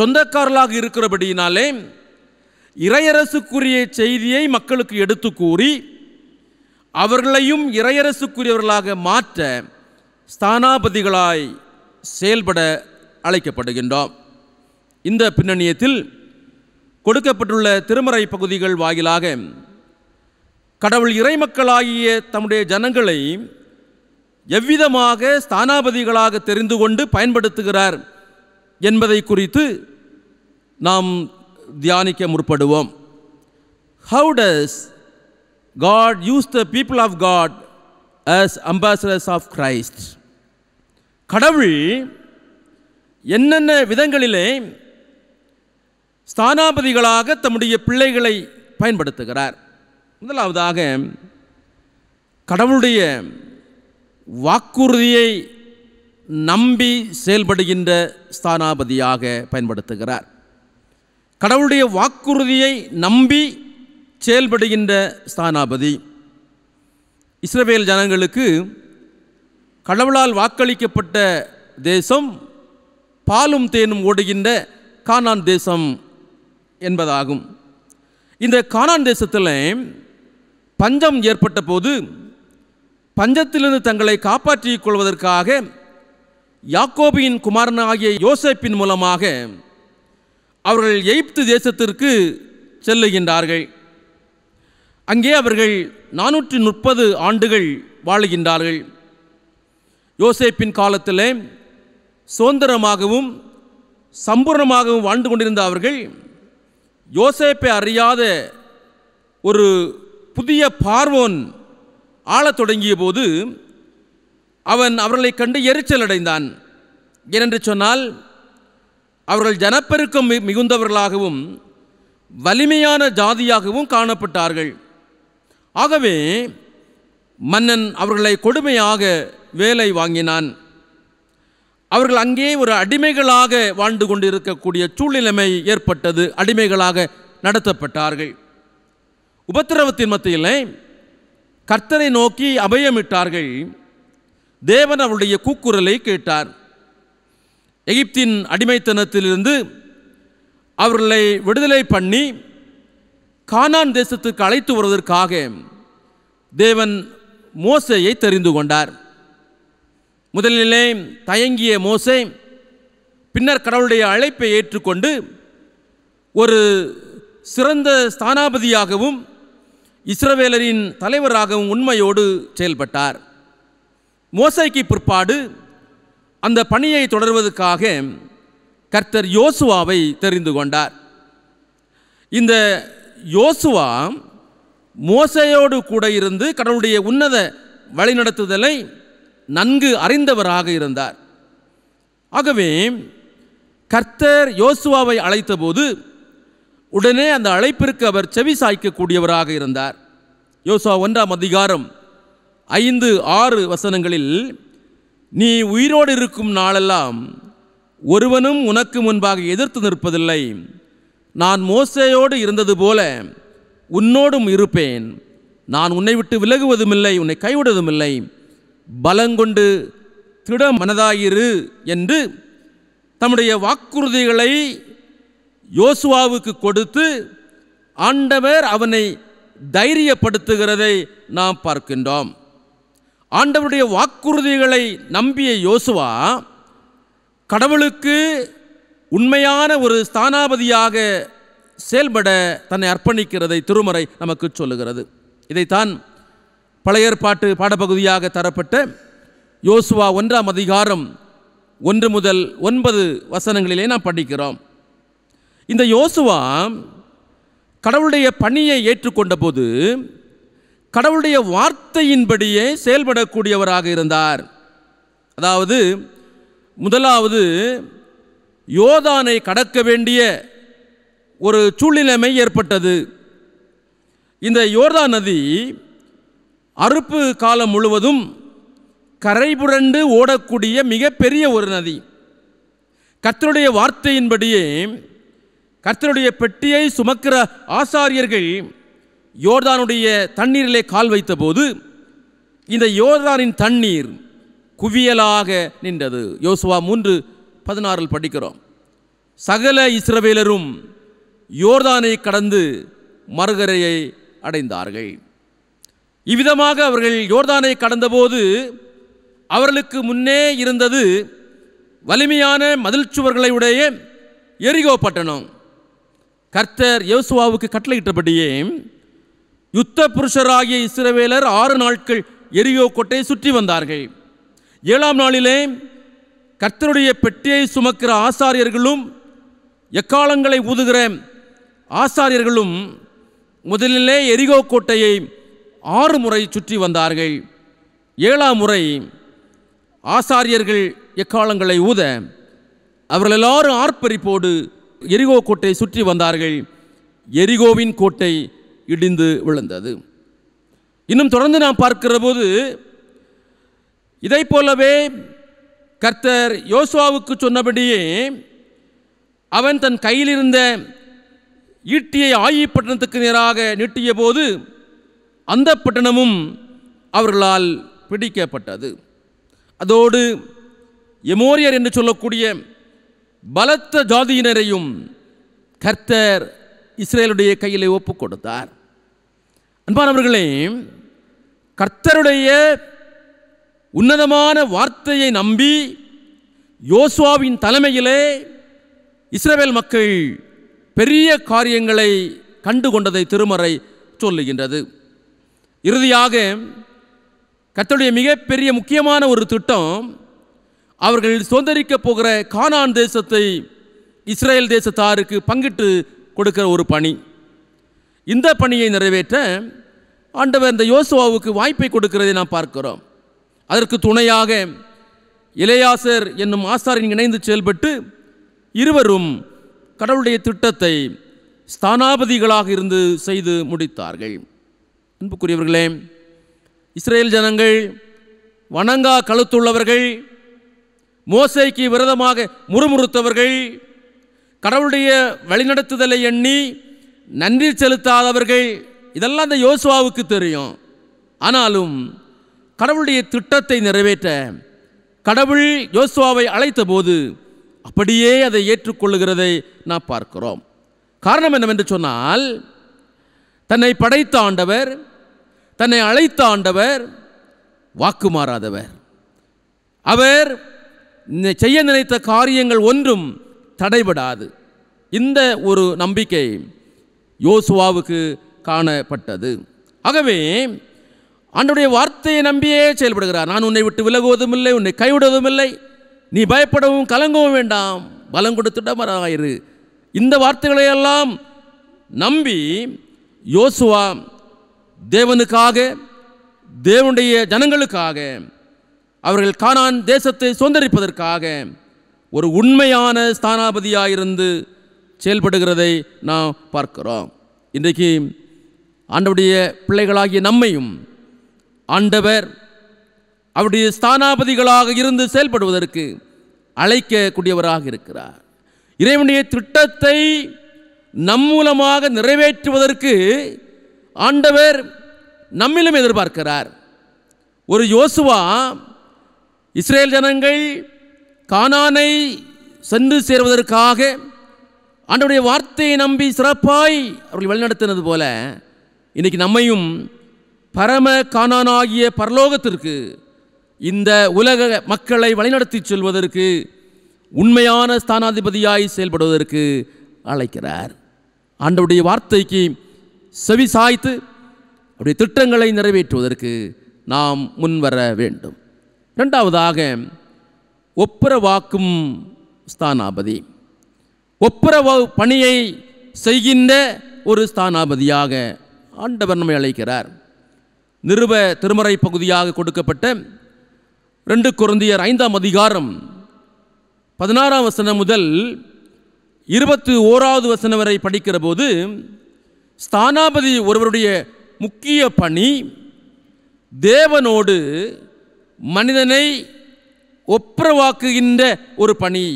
சொந்தக்காரர்களாக இருக்கிறபடியினாலே இறையரசுக்குரிய செய்தியை மக்களுக்கு எடுத்து கூறி அவர்களையும் இறையரசுக்குரியவர்களாக மாற்ற ஸ்தானாபதிகளாய் செயல்பட அழைக்கப்படுகின்றோம் இந்த பின்னணியத்தில் கொடுக்கப்பட்டுள்ள திருமறை பகுதிகள் வாயிலாக கடவுள் இறைமக்களாகிய தம்முடைய ஜனங்களை எவ்விதமாக ஸ்தானாபதிகளாக தெரிந்து கொண்டு பயன்படுத்துகிறார் என்பதை குறித்து நாம் தியானிக்க முற்படுவோம் how does God use the people of God as ambassadors of Christ கடவுள் என்னென்ன விதங்களிலே ஸ்தானாபதிகளாக தம்முடைய பிள்ளைகளை பயன்படுத்துகிறார் முதலாவதாக கடவுளுடைய வாக்குறுதியை நம்பி செயல்படுகின்ற ஸ்தானாபதியாக பயன்படுத்துகிறார் கடவுளுடைய வாக்குறுதியை நம்பி செயல்படுகின்ற ஸ்தானாபதி இஸ்ரவேல் ஜனங்களுக்கு கடவுளால் வாக்களிக்கப்பட்ட தேசம் பாலும் தேனும் ஓடுகின்ற கானான் தேசம் என்பதாகும் இந்த கானான் தேசத்தில் பஞ்சம் ஏற்பட்ட போது பஞ்சத்திலிருந்து தங்களை காப்பாற்றிக் கொள்வதற்காக யாக்கோபியின் குமாரனாகிய யோசேப்பின் மூலமாக அவர்கள் எயிப்து தேசத்திற்கு செல்லுகின்றார்கள் அங்கே அவர்கள் நானூற்றி முப்பது ஆண்டுகள் வாழுகின்றார்கள் யோசேப்பின் காலத்தில் சுதந்திரமாகவும் சம்பூர்ணமாகவும் வாழ்ந்து கொண்டிருந்த அவர்கள் யோசேப்பை அறியாத ஒரு புதிய பார்வோன் ஆளத் தொடங்கிய போது அவன் அவர்களை கண்டு எரிச்சல் அடைந்தான் ஏனென்று சொன்னால் அவர்கள் ஜனப்பெருக்கம் மிகுந்தவர்களாகவும் வலிமையான ஜாதியாகவும் காணப்பட்டார்கள் ஆகவே மன்னன் அவர்களை கொடுமையாக வேலை வாங்கினான் அவர்கள் அங்கே ஒரு அடிமைகளாக வாழ்ந்து கொண்டிருக்கக்கூடிய சூழ்நிலைமை ஏற்பட்டது அடிமைகளாக நடத்தப்பட்டார்கள் உபத்திரவத்தின் மத்தியில் கர்த்தரை நோக்கி அபயமிட்டார்கள் தேவன் அவருடைய கூக்குரலை கேட்டார் எகிப்தின் அடிமைத்தனத்திலிருந்து அவர்களை விடுதலை பண்ணி கானான் தேசத்துக்கு அழைத்து வருவதற்காக தேவன் மோசையை தெரிந்து கொண்டார் முதலிலே தயங்கிய மோசை பின்னர் கடவுளுடைய அழைப்பை ஏற்றுக்கொண்டு ஒரு சிறந்த ஸ்தானாபதியாகவும் இஸ்ரவேலரின் தலைவராகவும் உண்மையோடு செயல்பட்டார் மோசைக்கு பிற்பாடு அந்த பணியை தொடர்வதற்காக கர்த்தர் யோசுவாவை தெரிந்து கொண்டார் இந்த யோசுவா மோசையோடு கூட இருந்து கடவுளுடைய உன்னத வழிநடத்துதலை நன்கு அறிந்தவராக இருந்தார் ஆகவே கர்த்தர் யோசுவாவை அழைத்தபோது உடனே அந்த அழைப்பிற்கு அவர் செவி சாய்க்கக்கூடியவராக இருந்தார் யோசுவா ஒன்றாம் அதிகாரம் ஐந்து ஆறு வசனங்களில் நீ உயிரோடு இருக்கும் நாளெல்லாம் ஒருவனும் உனக்கு முன்பாக எதிர்த்து நிற்பதில்லை நான் மோசையோடு இருந்தது போல உன்னோடும் இருப்பேன் நான் உன்னை விட்டு விலகுவதும் இல்லை உன்னை கைவிடுவதும் இல்லை பலங்கொண்டு திட மனதாயிரு என்று தம்முடைய வாக்குறுதிகளை யோசுவாவுக்கு கொடுத்து ஆண்டவர் அவனை தைரியப்படுத்துகிறதை நாம் பார்க்கின்றோம் ஆண்டவருடைய வாக்குறுதிகளை நம்பிய யோசுவா கடவுளுக்கு உண்மையான ஒரு ஸ்தானாபதியாக செயல்பட தன்னை அர்ப்பணிக்கிறதை திருமறை நமக்கு சொல்லுகிறது இதைத்தான் பழைய ஏற்பாட்டு பாடப்பகுதியாக தரப்பட்ட யோசுவா ஒன்றாம் அதிகாரம் ஒன்று முதல் ஒன்பது வசனங்களிலே நாம் படிக்கிறோம் இந்த யோசுவா கடவுளுடைய பணியை ஏற்றுக்கொண்ட போது கடவுளுடைய வார்த்தையின்படியே செயல்படக்கூடியவராக இருந்தார் அதாவது முதலாவது யோதானை கடக்க வேண்டிய ஒரு சூழ்நிலைமை ஏற்பட்டது இந்த யோதா நதி அறுப்பு காலம் முழுவதும் கரைபுரண்டு ஓடக்கூடிய மிகப்பெரிய ஒரு நதி கர்த்தருடைய வார்த்தையின்படியே கர்த்தருடைய பெட்டியை சுமக்கிற ஆசாரியர்கள் யோர்தானுடைய தண்ணீரிலே கால் வைத்தபோது இந்த யோர்தானின் தண்ணீர் குவியலாக நின்றது யோசுவா மூன்று பதினாறில் படிக்கிறோம் சகல இஸ்ரவேலரும் யோர்தானை கடந்து மறுகரையை அடைந்தார்கள் இவ்விதமாக அவர்கள் யோர்தானை கடந்தபோது அவர்களுக்கு முன்னே இருந்தது வலிமையான மதில் சுவர்களையுடைய எரிகோ பட்டணம் கர்த்தர் யோசுவாவுக்கு கட்டளையிட்டபடியே யுத்த புருஷராகிய இஸ்ரவேலர் ஆறு நாட்கள் எரியோ கோட்டையை சுற்றி வந்தார்கள் ஏழாம் நாளிலே கர்த்தருடைய பெட்டியை சுமக்கிற ஆசாரியர்களும் எக்காலங்களை ஊதுகிற ஆசாரியர்களும் முதலிலே எரிகோ கோட்டையை ஆறு முறை சுற்றி வந்தார்கள் ஏழாம் முறை ஆசாரியர்கள் எக்காலங்களை ஊத அவர்கள் எல்லாரும் ஆர்ப்பரிப்போடு எரிகோ கோட்டையை சுற்றி வந்தார்கள் எரிகோவின் கோட்டை இடிந்து விழுந்தது இன்னும் தொடர்ந்து நாம் பார்க்கிற போது இதை போலவே கர்த்தர் யோசுவாவுக்கு சொன்னபடியே அவன் தன் கையில் இருந்த ஈட்டியை ஆயி பட்டணத்துக்கு நேராக நீட்டிய போது அந்த பட்டணமும் அவர்களால் பிடிக்கப்பட்டது அதோடு எமோரியர் என்று சொல்லக்கூடிய பலத்த ஜாதியினரையும் கர்த்தர் இஸ்ரேலுடைய கையிலே ஒப்புக் கொடுத்தார் அன்பானவர்களே கர்த்தருடைய உன்னதமான வார்த்தையை நம்பி யோசுவாவின் தலைமையிலே இஸ்ரேல் மக்கள் பெரிய காரியங்களை கண்டு கொண்டதை திருமறை சொல்லுகின்றது இறுதியாக கத்தருடைய மிகப்பெரிய முக்கியமான ஒரு திட்டம் அவர்கள் சுதந்திரிக்கப் போகிற கானான் தேசத்தை இஸ்ரேல் தேசத்தாருக்கு பங்கிட்டு கொடுக்கிற ஒரு பணி இந்த பணியை நிறைவேற்ற ஆண்டவர் இந்த யோசுவாவுக்கு வாய்ப்பை கொடுக்கிறதை நாம் பார்க்கிறோம் அதற்கு துணையாக இளையாசர் என்னும் ஆசாரின் இணைந்து செயல்பட்டு இருவரும் கடவுளுடைய திட்டத்தை ஸ்தானாபதிகளாக இருந்து செய்து முடித்தார்கள் அன்புக்குரியவர்களே இஸ்ரேல் ஜனங்கள் வணங்கா கழுத்துள்ளவர்கள் மோசைக்கு விரதமாக முறுமுறுத்தவர்கள் கடவுளுடைய வழிநடத்துதலை எண்ணி நன்றி செலுத்தாதவர்கள் இதெல்லாம் அந்த யோசுவாவுக்கு தெரியும் ஆனாலும் கடவுளுடைய திட்டத்தை நிறைவேற்ற கடவுள் யோசுவாவை அழைத்த போது அப்படியே அதை ஏற்றுக்கொள்ளுகிறதை நாம் பார்க்கிறோம் காரணம் என்னவென்று சொன்னால் தன்னை படைத்த ஆண்டவர் தன்னை அழைத்த ஆண்டவர் வாக்கு மாறாதவர் அவர் செய்ய நினைத்த காரியங்கள் ஒன்றும் தடைபடாது இந்த ஒரு நம்பிக்கை யோசுவாவுக்கு காணப்பட்டது ஆகவே அன்றைய வார்த்தையை நம்பியே செயல்படுகிறார் நான் உன்னை விட்டு விலகுவதும் இல்லை உன்னை கைவிடுவதும் இல்லை நீ பயப்படவும் கலங்கவும் வேண்டாம் பலம் கொடுத்துட்டமராயிரு இந்த வார்த்தைகளையெல்லாம் நம்பி யோசுவா தேவனுக்காக தேவனுடைய ஜனங்களுக்காக அவர்கள் காணான் தேசத்தை சுதந்திரிப்பதற்காக ஒரு உண்மையான ஸ்தானாபதியாக இருந்து செயல்படுகிறதை நாம் பார்க்கிறோம் இன்றைக்கு ஆண்டவுடைய பிள்ளைகளாகிய நம்மையும் ஆண்டவர் அவருடைய ஸ்தானாபதிகளாக இருந்து செயல்படுவதற்கு அழைக்கக்கூடியவராக இருக்கிறார் இறைவனுடைய திட்டத்தை நம் மூலமாக நிறைவேற்றுவதற்கு ஆண்டவர் நம்மிலும் எதிர்பார்க்கிறார் ஒரு யோசுவா இஸ்ரேல் ஜனங்கள் கானானை சென்று சேர்வதற்காக ஆண்டவுடைய வார்த்தையை நம்பி சிறப்பாய் அவர்கள் வழிநடத்தினது போல இன்றைக்கி நம்மையும் பரம காணானாகிய பரலோகத்திற்கு இந்த உலக மக்களை வழிநடத்தி செல்வதற்கு உண்மையான ஸ்தானாதிபதியாய் செயல்படுவதற்கு அழைக்கிறார் ஆண்டவுடைய வார்த்தைக்கு செவி சாய்த்து அவருடைய திட்டங்களை நிறைவேற்றுவதற்கு நாம் முன்வர வேண்டும் ரெண்டாவதாக ஒப்புரவாக்கும் ஸ்தானாபதி ஒப்புரவு பணியை செய்கின்ற ஒரு ஸ்தானாபதியாக ஆண்டவர் நம்மை அழைக்கிறார் நிறுவ திருமறை பகுதியாக கொடுக்கப்பட்ட ரெண்டு குருந்தியர் ஐந்தாம் அதிகாரம் பதினாறாம் வசனம் முதல் இருபத்தி ஓராவது வசனம் வரை படிக்கிற போது ஸ்தானாபதி ஒருவருடைய முக்கிய பணி தேவனோடு மனிதனை ஒப்புரவாக்குகின்ற ஒரு பணி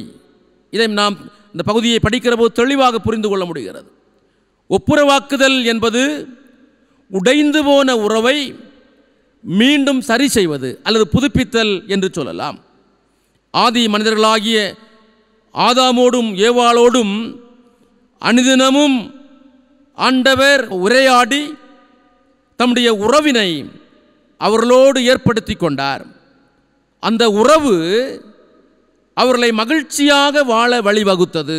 இதை நாம் இந்த பகுதியை படிக்கிற போது தெளிவாக புரிந்து கொள்ள முடிகிறது ஒப்புரவாக்குதல் என்பது உடைந்து போன உறவை மீண்டும் சரி செய்வது அல்லது புதுப்பித்தல் என்று சொல்லலாம் ஆதி மனிதர்களாகிய ஆதாமோடும் ஏவாளோடும் அனுதினமும் ஆண்டவர் உரையாடி தம்முடைய உறவினை அவர்களோடு ஏற்படுத்தி கொண்டார் அந்த உறவு அவர்களை மகிழ்ச்சியாக வாழ வழிவகுத்தது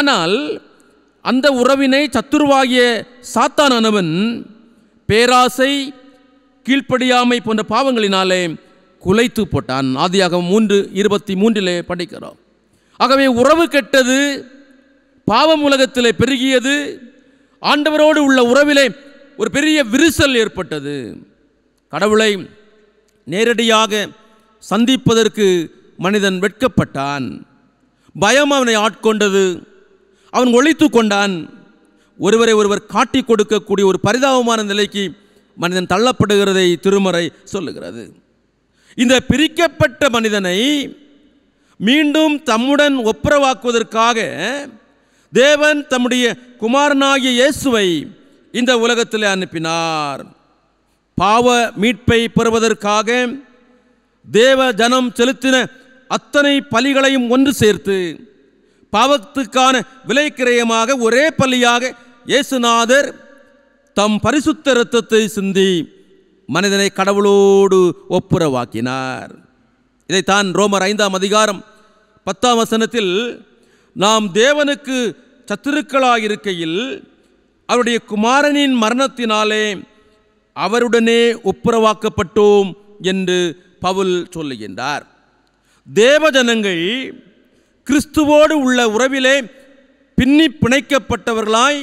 ஆனால் அந்த உறவினை சத்துருவாகிய சாத்தானவன் பேராசை கீழ்ப்படியாமை போன்ற பாவங்களினாலே குலைத்து போட்டான் ஆதியாக மூன்று இருபத்தி மூன்றிலே படிக்கிறோம் ஆகவே உறவு கெட்டது பாவம் உலகத்திலே பெருகியது ஆண்டவரோடு உள்ள உறவிலே ஒரு பெரிய விரிசல் ஏற்பட்டது கடவுளை நேரடியாக சந்திப்பதற்கு மனிதன் வெட்கப்பட்டான் பயம் அவனை ஆட்கொண்டது அவன் ஒழித்து கொண்டான் ஒருவரை ஒருவர் காட்டி கொடுக்கக்கூடிய ஒரு பரிதாபமான நிலைக்கு மனிதன் தள்ளப்படுகிறதை திருமறை சொல்லுகிறது இந்த பிரிக்கப்பட்ட மனிதனை மீண்டும் தம்முடன் ஒப்புரவாக்குவதற்காக தேவன் தம்முடைய குமாரனாகிய இயேசுவை இந்த உலகத்தில் அனுப்பினார் பாவ மீட்பை பெறுவதற்காக தேவ ஜனம் செலுத்தின அத்தனை பலிகளையும் ஒன்று சேர்த்து பாவத்துக்கான விலைக்கிரயமாக ஒரே பள்ளியாக இயேசுநாதர் தம் பரிசுத்த இரத்தத்தை சிந்தி மனிதனை கடவுளோடு ஒப்புரவாக்கினார் இதைத்தான் ரோமர் ஐந்தாம் அதிகாரம் பத்தாம் வசனத்தில் நாம் தேவனுக்கு சத்துருக்களாக இருக்கையில் அவருடைய குமாரனின் மரணத்தினாலே அவருடனே ஒப்புரவாக்கப்பட்டோம் என்று பவுல் சொல்லுகின்றார் தேவஜனங்கள் கிறிஸ்துவோடு உள்ள உறவிலே பின்னி பிணைக்கப்பட்டவர்களாய்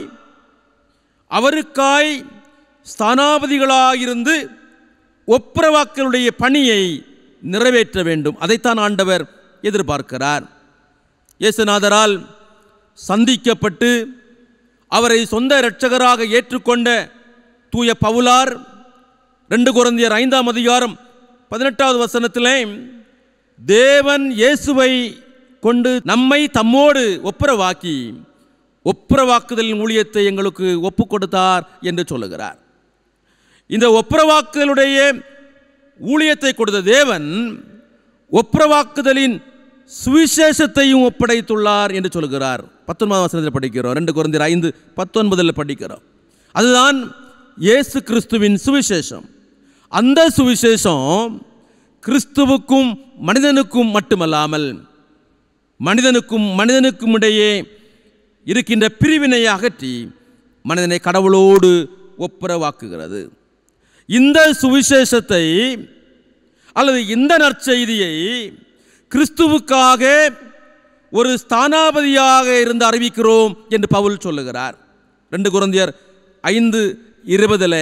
அவருக்காய் ஸ்தானாபதிகளாயிருந்து ஒப்புரவாக்களுடைய பணியை நிறைவேற்ற வேண்டும் அதைத்தான் ஆண்டவர் எதிர்பார்க்கிறார் இயேசுநாதரால் சந்திக்கப்பட்டு அவரை சொந்த இரட்சகராக ஏற்றுக்கொண்ட தூய பவுலார் ரெண்டு குழந்தையர் ஐந்தாம் அதிகாரம் பதினெட்டாவது வசனத்திலே தேவன் இயேசுவை கொண்டு நம்மை தம்மோடு ஒப்புரவாக்கி ஒப்புரவாக்குதலின் ஊழியத்தை எங்களுக்கு ஒப்பு கொடுத்தார் என்று சொல்லுகிறார் இந்த ஒப்புரவாக்குதலுடைய ஊழியத்தை கொடுத்த தேவன் ஒப்புரவாக்குதலின் சுவிசேஷத்தையும் ஒப்படைத்துள்ளார் என்று சொல்கிறார் பத்தொன்பதாம் வசனத்தில் படிக்கிறோம் ரெண்டு குறைந்தர் ஐந்து பத்தொன்பதில் படிக்கிறோம் அதுதான் இயேசு கிறிஸ்துவின் சுவிசேஷம் அந்த சுவிசேஷம் கிறிஸ்துவுக்கும் மனிதனுக்கும் மட்டுமல்லாமல் மனிதனுக்கும் மனிதனுக்கும் இடையே இருக்கின்ற பிரிவினை அகற்றி மனிதனை கடவுளோடு ஒப்புரவாக்குகிறது இந்த சுவிசேஷத்தை அல்லது இந்த நற்செய்தியை கிறிஸ்துவுக்காக ஒரு ஸ்தானாபதியாக இருந்து அறிவிக்கிறோம் என்று பவுல் சொல்லுகிறார் ரெண்டு குழந்தையர் ஐந்து இருபதில்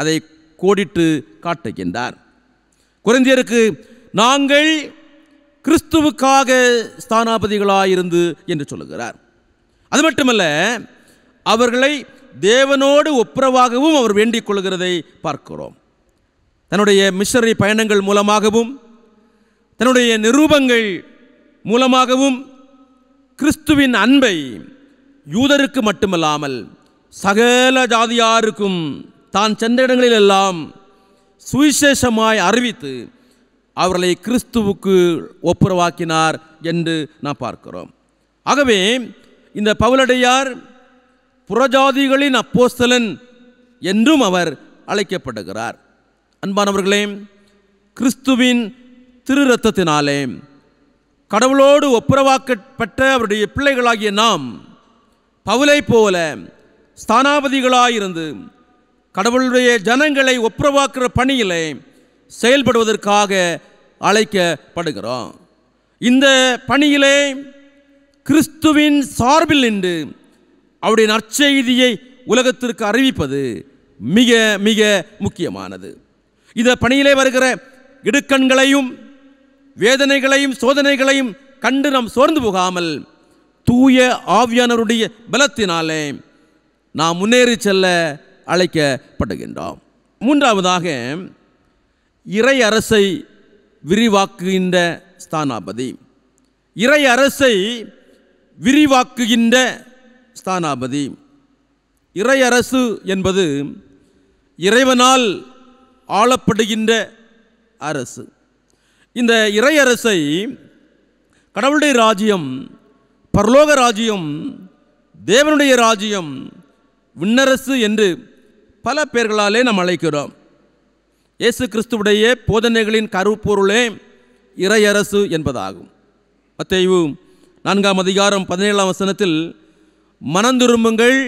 அதை கோடிட்டு காட்டுகின்றார் குறைந்தியருக்கு நாங்கள் கிறிஸ்துவுக்காக ஸ்தானாபதிகளாயிருந்து என்று சொல்லுகிறார் அது மட்டுமல்ல அவர்களை தேவனோடு ஒப்புரவாகவும் அவர் வேண்டிக் கொள்கிறதை பார்க்கிறோம் தன்னுடைய மிஷனரி பயணங்கள் மூலமாகவும் தன்னுடைய நிரூபங்கள் மூலமாகவும் கிறிஸ்துவின் அன்பை யூதருக்கு மட்டுமல்லாமல் சகல ஜாதியாருக்கும் தான் சென்ற இடங்களிலெல்லாம் சுவிசேஷமாய் அறிவித்து அவர்களை கிறிஸ்துவுக்கு ஒப்புரவாக்கினார் என்று நாம் பார்க்கிறோம் ஆகவே இந்த பவுலடையார் புறஜாதிகளின் அப்போஸ்தலன் என்றும் அவர் அழைக்கப்படுகிறார் அன்பானவர்களே கிறிஸ்துவின் திரு ரத்தத்தினாலே கடவுளோடு ஒப்புரவாக்கப்பட்ட அவருடைய பிள்ளைகளாகிய நாம் பவுலை போல ஸ்தானாபதிகளாயிருந்து கடவுளுடைய ஜனங்களை ஒப்புரவாக்குற பணியிலே செயல்படுவதற்காக அழைக்கப்படுகிறோம் இந்த பணியிலே கிறிஸ்துவின் சார்பில் நின்று அவருடைய நற்செய்தியை உலகத்திற்கு அறிவிப்பது மிக மிக முக்கியமானது இந்த பணியிலே வருகிற இடுக்கண்களையும் வேதனைகளையும் சோதனைகளையும் கண்டு நாம் சோர்ந்து போகாமல் தூய ஆவியானருடைய பலத்தினாலே நாம் முன்னேறி செல்ல அழைக்கப்படுகின்றோம் மூன்றாவதாக இறை அரசை விரிவாக்குகின்ற ஸ்தானாபதி இறை அரசை விரிவாக்குகின்ற ஸ்தானாபதி இறை அரசு என்பது இறைவனால் ஆளப்படுகின்ற அரசு இந்த இறை அரசை கடவுளுடைய ராஜ்யம் பரலோக ராஜ்யம் தேவனுடைய ராஜ்யம் விண்ணரசு என்று பல பெயர்களாலே நாம் அழைக்கிறோம் இயேசு கிறிஸ்துவுடைய போதனைகளின் கருப்பொருளே இறையரசு என்பதாகும் மத்தையு நான்காம் அதிகாரம் பதினேழாம் வசனத்தில் மனந்திரும்புங்கள்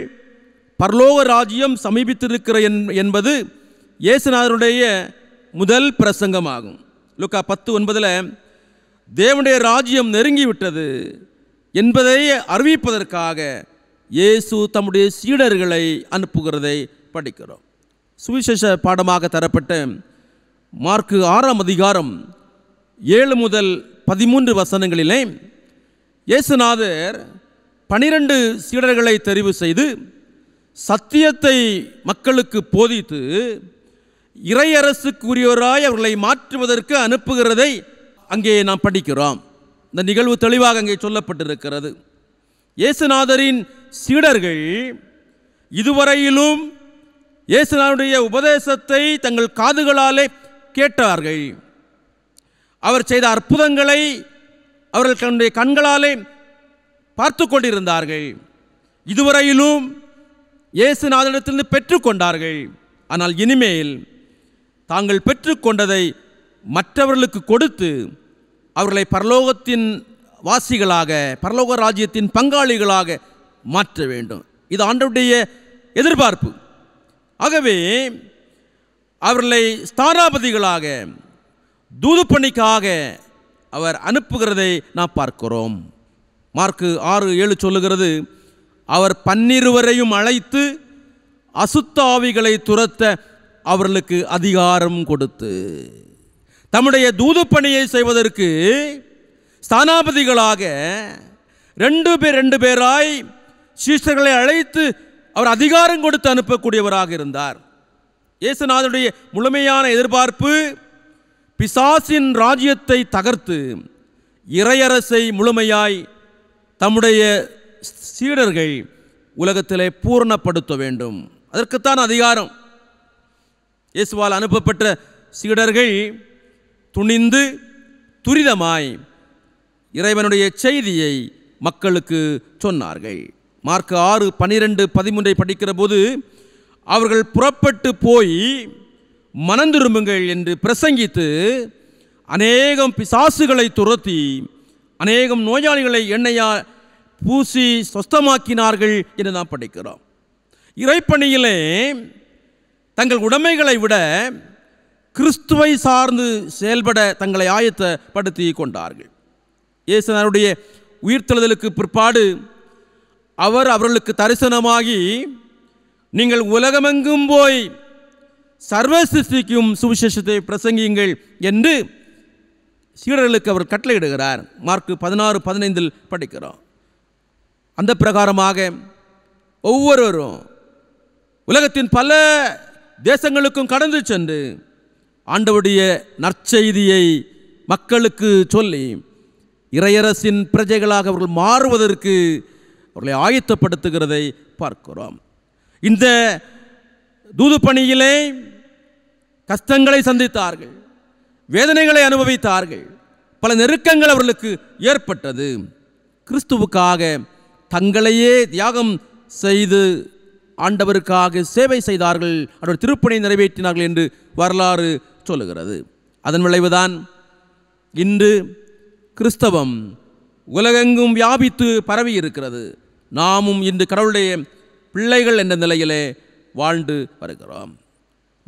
பரலோக ராஜ்யம் சமீபித்திருக்கிற என்பது இயேசுநாதருடைய முதல் பிரசங்கமாகும் லுக்கா பத்து ஒன்பதில் தேவனுடைய ராஜ்யம் நெருங்கிவிட்டது என்பதை அறிவிப்பதற்காக இயேசு தம்முடைய சீடர்களை அனுப்புகிறதை படிக்கிறோம் சுவிசேஷ பாடமாக தரப்பட்ட மார்க்கு ஆறாம் அதிகாரம் ஏழு முதல் பதிமூன்று வசனங்களிலே இயேசுநாதர் பனிரெண்டு சீடர்களை தெரிவு செய்து சத்தியத்தை மக்களுக்கு போதித்து இறையரசுக்குரியவராய் அவர்களை மாற்றுவதற்கு அனுப்புகிறதை அங்கே நாம் படிக்கிறோம் இந்த நிகழ்வு தெளிவாக அங்கே சொல்லப்பட்டிருக்கிறது இயேசுநாதரின் சீடர்கள் இதுவரையிலும் இயேசுநானுடைய உபதேசத்தை தங்கள் காதுகளாலே கேட்டார்கள் அவர் செய்த அற்புதங்களை அவர்கள் தன்னுடைய கண்களாலே பார்த்து கொண்டிருந்தார்கள் இதுவரையிலும் இயேசுநாதனிடத்திலிருந்து பெற்றுக்கொண்டார்கள் ஆனால் இனிமேல் தாங்கள் பெற்றுக்கொண்டதை மற்றவர்களுக்கு கொடுத்து அவர்களை பரலோகத்தின் வாசிகளாக பரலோக ராஜ்யத்தின் பங்காளிகளாக மாற்ற வேண்டும் இது ஆண்டவுடைய எதிர்பார்ப்பு ஆகவே அவர்களை ஸ்தானாபதிகளாக தூதுப்பணிக்காக அவர் அனுப்புகிறதை நாம் பார்க்கிறோம் மார்க்கு ஆறு ஏழு சொல்லுகிறது அவர் பன்னிருவரையும் அழைத்து அசுத்தாவிகளை துரத்த அவர்களுக்கு அதிகாரம் கொடுத்து தம்முடைய தூதுப்பணியை செய்வதற்கு ஸ்தானாபதிகளாக ரெண்டு பேர் ரெண்டு பேராய் சீஷர்களை அழைத்து அவர் அதிகாரம் கொடுத்து அனுப்பக்கூடியவராக இருந்தார் இயேசுநாதனுடைய முழுமையான எதிர்பார்ப்பு பிசாசின் ராஜ்யத்தை தகர்த்து இறையரசை முழுமையாய் தம்முடைய சீடர்கள் உலகத்திலே பூரணப்படுத்த வேண்டும் அதற்குத்தான் அதிகாரம் இயேசுவால் அனுப்பப்பட்ட சீடர்கள் துணிந்து துரிதமாய் இறைவனுடைய செய்தியை மக்களுக்கு சொன்னார்கள் மார்க் ஆறு பனிரெண்டு பதிமூன்றை படிக்கிற போது அவர்கள் புறப்பட்டு போய் மனந்திரும்புங்கள் என்று பிரசங்கித்து அநேகம் பிசாசுகளை துரத்தி அநேகம் நோயாளிகளை எண்ணெயா பூசி சொஸ்தமாக்கினார்கள் என்று நாம் படிக்கிறோம் இறைப்பணியிலே தங்கள் உடைமைகளை விட கிறிஸ்துவை சார்ந்து செயல்பட தங்களை ஆயத்தப்படுத்தி கொண்டார்கள் இயேசுனருடைய உயிர்த்தெழுதலுக்கு பிற்பாடு அவர் அவர்களுக்கு தரிசனமாகி நீங்கள் உலகமெங்கும் போய் சர்வ சிருஷ்டிக்கும் சுவிசேஷத்தை பிரசங்கியுங்கள் என்று சீடர்களுக்கு அவர் கட்டளையிடுகிறார் மார்க் பதினாறு பதினைந்தில் படிக்கிறோம் அந்த பிரகாரமாக ஒவ்வொருவரும் உலகத்தின் பல தேசங்களுக்கும் கடந்து சென்று ஆண்டவுடைய நற்செய்தியை மக்களுக்கு சொல்லி இறையரசின் பிரஜைகளாக அவர்கள் மாறுவதற்கு அவர்களை ஆயத்தப்படுத்துகிறதை பார்க்கிறோம் இந்த தூது பணியிலே கஷ்டங்களை சந்தித்தார்கள் வேதனைகளை அனுபவித்தார்கள் பல நெருக்கங்கள் அவர்களுக்கு ஏற்பட்டது கிறிஸ்துவுக்காக தங்களையே தியாகம் செய்து ஆண்டவருக்காக சேவை செய்தார்கள் அவருடைய திருப்பணி நிறைவேற்றினார்கள் என்று வரலாறு சொல்லுகிறது அதன் விளைவுதான் இன்று கிறிஸ்தவம் உலகெங்கும் வியாபித்து பரவி இருக்கிறது நாமும் இன்று கடவுளுடைய பிள்ளைகள் என்ற நிலையிலே வாழ்ந்து வருகிறோம்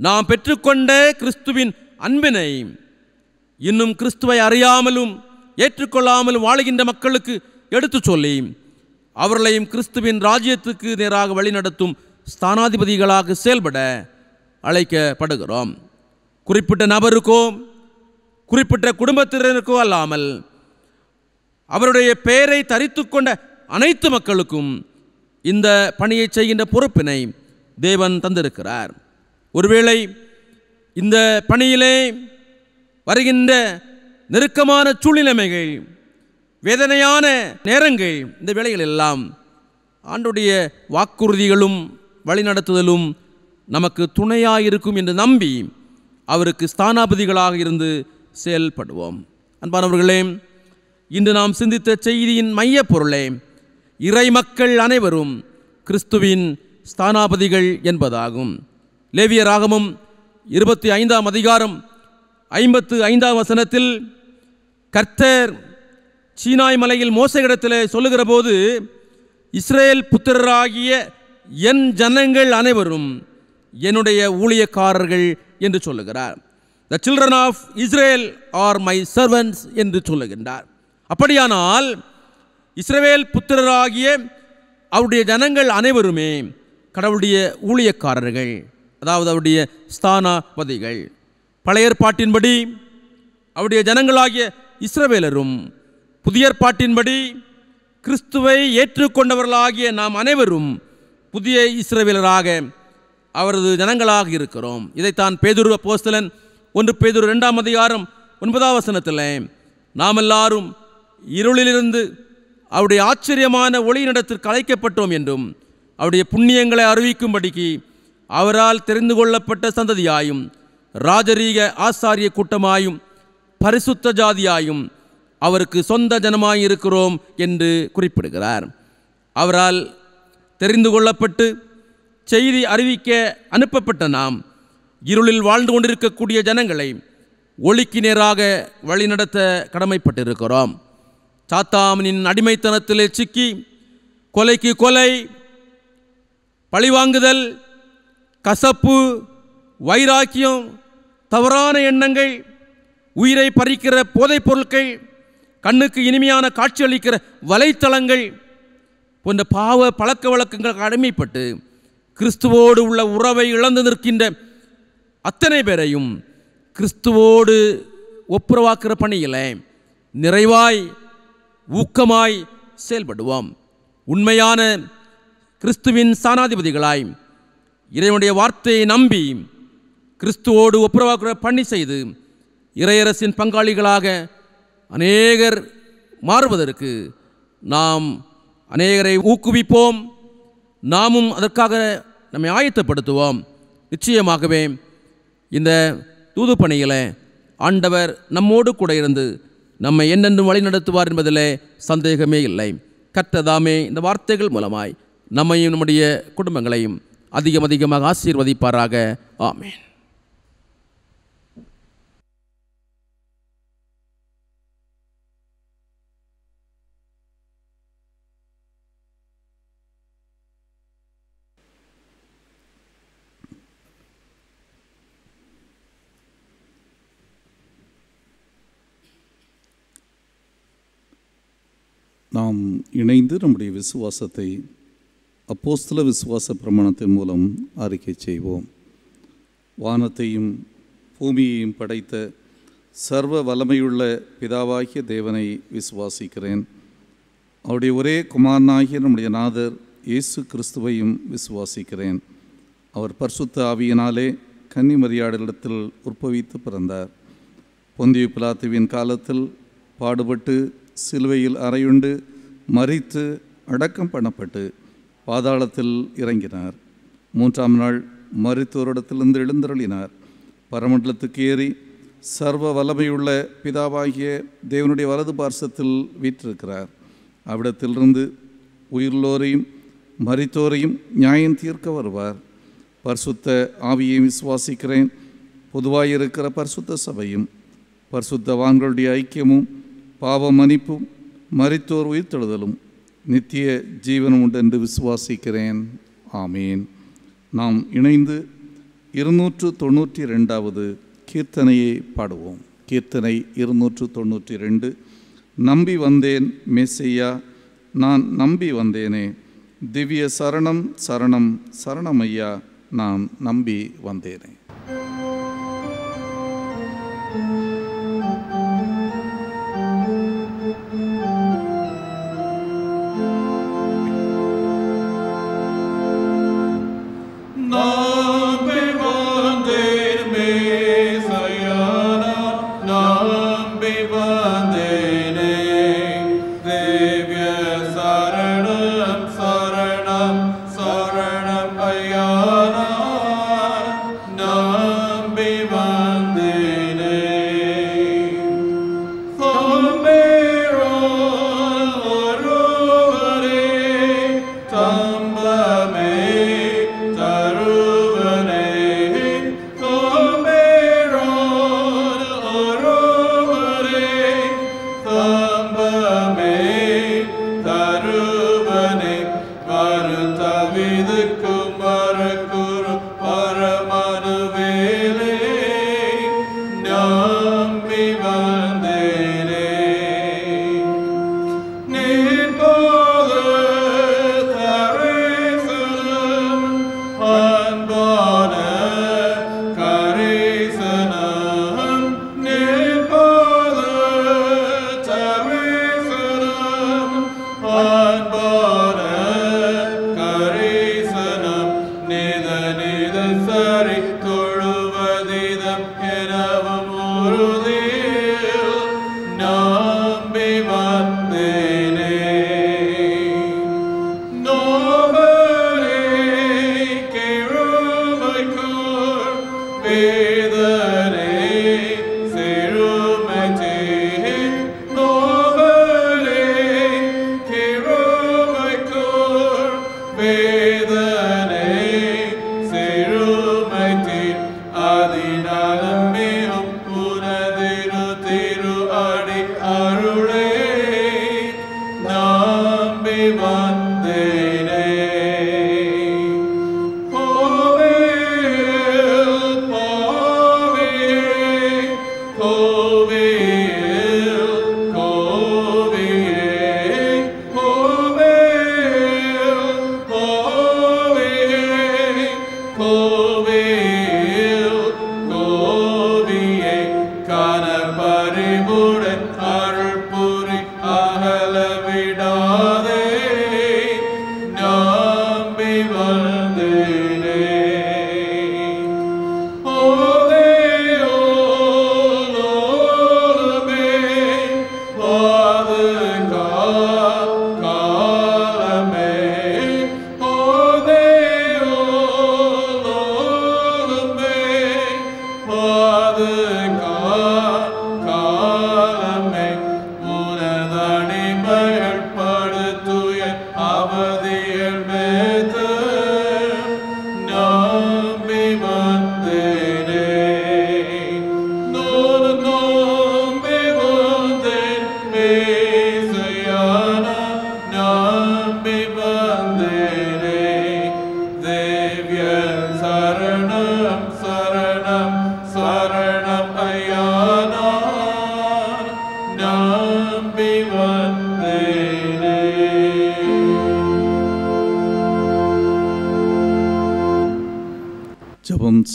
நாம் பெற்றுக்கொண்ட கிறிஸ்துவின் அன்பினை இன்னும் கிறிஸ்துவை அறியாமலும் ஏற்றுக்கொள்ளாமலும் வாழுகின்ற மக்களுக்கு எடுத்து சொல்லி அவர்களையும் கிறிஸ்துவின் ராஜ்யத்துக்கு நேராக வழிநடத்தும் ஸ்தானாதிபதிகளாக செயல்பட அழைக்கப்படுகிறோம் குறிப்பிட்ட நபருக்கோ குறிப்பிட்ட குடும்பத்தினருக்கோ அல்லாமல் அவருடைய பெயரை தரித்து கொண்ட அனைத்து மக்களுக்கும் இந்த பணியை செய்கின்ற பொறுப்பினை தேவன் தந்திருக்கிறார் ஒருவேளை இந்த பணியிலே வருகின்ற நெருக்கமான சூழ்நிலைமைகள் வேதனையான நேரங்கள் இந்த வேலைகள் எல்லாம் ஆண்டுடைய வாக்குறுதிகளும் வழிநடத்துதலும் நமக்கு துணையாக இருக்கும் என்று நம்பி அவருக்கு ஸ்தானாபதிகளாக இருந்து செயல்படுவோம் அன்பானவர்களே இன்று நாம் சிந்தித்த செய்தியின் மைய பொருளே இறை மக்கள் அனைவரும் கிறிஸ்துவின் ஸ்தானாபதிகள் என்பதாகும் லேவிய ராகமும் இருபத்தி ஐந்தாம் அதிகாரம் ஐம்பத்து ஐந்தாம் வசனத்தில் கர்த்தர் சீனாய் மலையில் மோசகிடத்தில் சொல்லுகிற போது இஸ்ரேல் புத்திரராகிய என் ஜனங்கள் அனைவரும் என்னுடைய ஊழியக்காரர்கள் என்று சொல்லுகிறார் the children of Israel are my servants என்று சொல்லுகின்றார் அப்படியானால் இஸ்ரவேல் புத்திரராகிய அவருடைய ஜனங்கள் அனைவருமே கடவுளுடைய ஊழியக்காரர்கள் அதாவது அவருடைய ஸ்தானாபதிகள் பழைய பாட்டின்படி அவருடைய ஜனங்களாகிய இஸ்ரவேலரும் புதிய பாட்டின்படி கிறிஸ்துவை ஏற்றுக்கொண்டவர்களாகிய நாம் அனைவரும் புதிய இஸ்ரவேலராக அவரது ஜனங்களாக இருக்கிறோம் இதைத்தான் பேதுரு அப்போஸ்தலன் ஒன்று பேதுரு ரெண்டாம் அதிகாரம் ஒன்பதாம் வசனத்தில் நாம் எல்லாரும் இருளிலிருந்து அவருடைய ஆச்சரியமான ஒளியினிடத்திற்கு அழைக்கப்பட்டோம் என்றும் அவருடைய புண்ணியங்களை அறிவிக்கும்படிக்கு அவரால் தெரிந்து கொள்ளப்பட்ட சந்ததியாயும் ராஜரீக ஆசாரிய கூட்டமாயும் பரிசுத்த ஜாதியாயும் அவருக்கு சொந்த ஜனமாயிருக்கிறோம் என்று குறிப்பிடுகிறார் அவரால் தெரிந்து கொள்ளப்பட்டு செய்தி அறிவிக்க அனுப்பப்பட்ட நாம் இருளில் வாழ்ந்து கொண்டிருக்கக்கூடிய ஜனங்களை ஒளிக்கு நேராக வழிநடத்த கடமைப்பட்டிருக்கிறோம் சாத்தாமனின் அடிமைத்தனத்திலே சிக்கி கொலைக்கு கொலை பழிவாங்குதல் கசப்பு வைராக்கியம் தவறான எண்ணங்கள் உயிரை பறிக்கிற போதைப் பொருட்கள் கண்ணுக்கு இனிமையான காட்சியளிக்கிற வலைத்தளங்கள் போன்ற பாவ பழக்க வழக்கங்களுக்கு அடிமைப்பட்டு கிறிஸ்துவோடு உள்ள உறவை இழந்து நிற்கின்ற அத்தனை பேரையும் கிறிஸ்துவோடு ஒப்புரவாக்குற பணியில் நிறைவாய் ஊக்கமாய் செயல்படுவோம் உண்மையான கிறிஸ்துவின் சானாதிபதிகளாய் இறைவனுடைய வார்த்தையை நம்பி கிறிஸ்துவோடு ஒப்புரவாக்குற பணி செய்து இறையரசின் பங்காளிகளாக அநேகர் மாறுவதற்கு நாம் அநேகரை ஊக்குவிப்போம் நாமும் அதற்காக நம்மை ஆயத்தப்படுத்துவோம் நிச்சயமாகவே இந்த தூது பணியில் ஆண்டவர் நம்மோடு கூட இருந்து நம்மை என்னென்றும் வழிநடத்துவார் என்பதிலே சந்தேகமே இல்லை கற்றதாமே இந்த வார்த்தைகள் மூலமாய் நம்மையும் நம்முடைய குடும்பங்களையும் அதிகம் அதிகமாக ஆசீர்வதிப்பாராக ஆமேன் நாம் இணைந்து நம்முடைய விசுவாசத்தை அப்போஸ்தல விசுவாச பிரமாணத்தின் மூலம் அறிக்கை செய்வோம் வானத்தையும் பூமியையும் படைத்த சர்வ வல்லமையுள்ள பிதாவாகிய தேவனை விசுவாசிக்கிறேன் அவருடைய ஒரே குமாரனாகிய நம்முடைய நாதர் இயேசு கிறிஸ்துவையும் விசுவாசிக்கிறேன் அவர் பரிசுத்த ஆவியினாலே கன்னிமரியாடலிடத்தில் உற்பவித்து பிறந்தார் பொந்திய பிலாத்துவின் காலத்தில் பாடுபட்டு சிலுவையில் அறையுண்டு மறித்து அடக்கம் பண்ணப்பட்டு பாதாளத்தில் இறங்கினார் மூன்றாம் நாள் மருத்துவரிடத்திலிருந்து எழுந்தருளினார் பரமண்டலத்துக்கு ஏறி சர்வ வல்லமையுள்ள பிதாவாகிய தேவனுடைய வலது பார்சத்தில் வீற்றிருக்கிறார் அவ்விடத்திலிருந்து உயிர்லோரையும் மறித்தோரையும் நியாயம் தீர்க்க வருவார் பரிசுத்த ஆவியை விசுவாசிக்கிறேன் பொதுவாக இருக்கிற பரிசுத்த சபையும் பரிசுத்தவான்களுடைய ஐக்கியமும் பாவ மன்னிப்பும் மறித்தோர் உயிர்த்தெழுதலும் நித்திய ஜீவனம் உண்டு என்று விசுவாசிக்கிறேன் ஆமேன் நாம் இணைந்து இருநூற்று தொண்ணூற்றி ரெண்டாவது கீர்த்தனையை பாடுவோம் கீர்த்தனை இருநூற்று தொண்ணூற்றி ரெண்டு நம்பி வந்தேன் மேசையா நான் நம்பி வந்தேனே திவ்ய சரணம் சரணம் சரணமையா நான் நம்பி வந்தேனே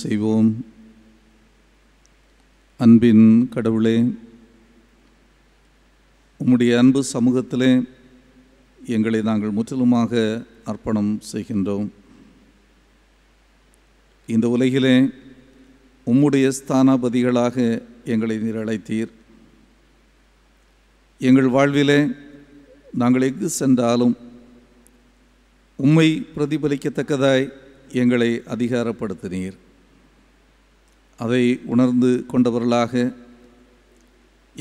செய்வோம் அன்பின் கடவுளே உம்முடைய அன்பு சமூகத்திலே எங்களை நாங்கள் முற்றிலுமாக அர்ப்பணம் செய்கின்றோம் இந்த உலகிலே உம்முடைய ஸ்தானாபதிகளாக எங்களை நீர் அழைத்தீர் எங்கள் வாழ்விலே நாங்கள் எங்கு சென்றாலும் உம்மை பிரதிபலிக்கத்தக்கதாய் எங்களை அதிகாரப்படுத்தினீர் அதை உணர்ந்து கொண்டவர்களாக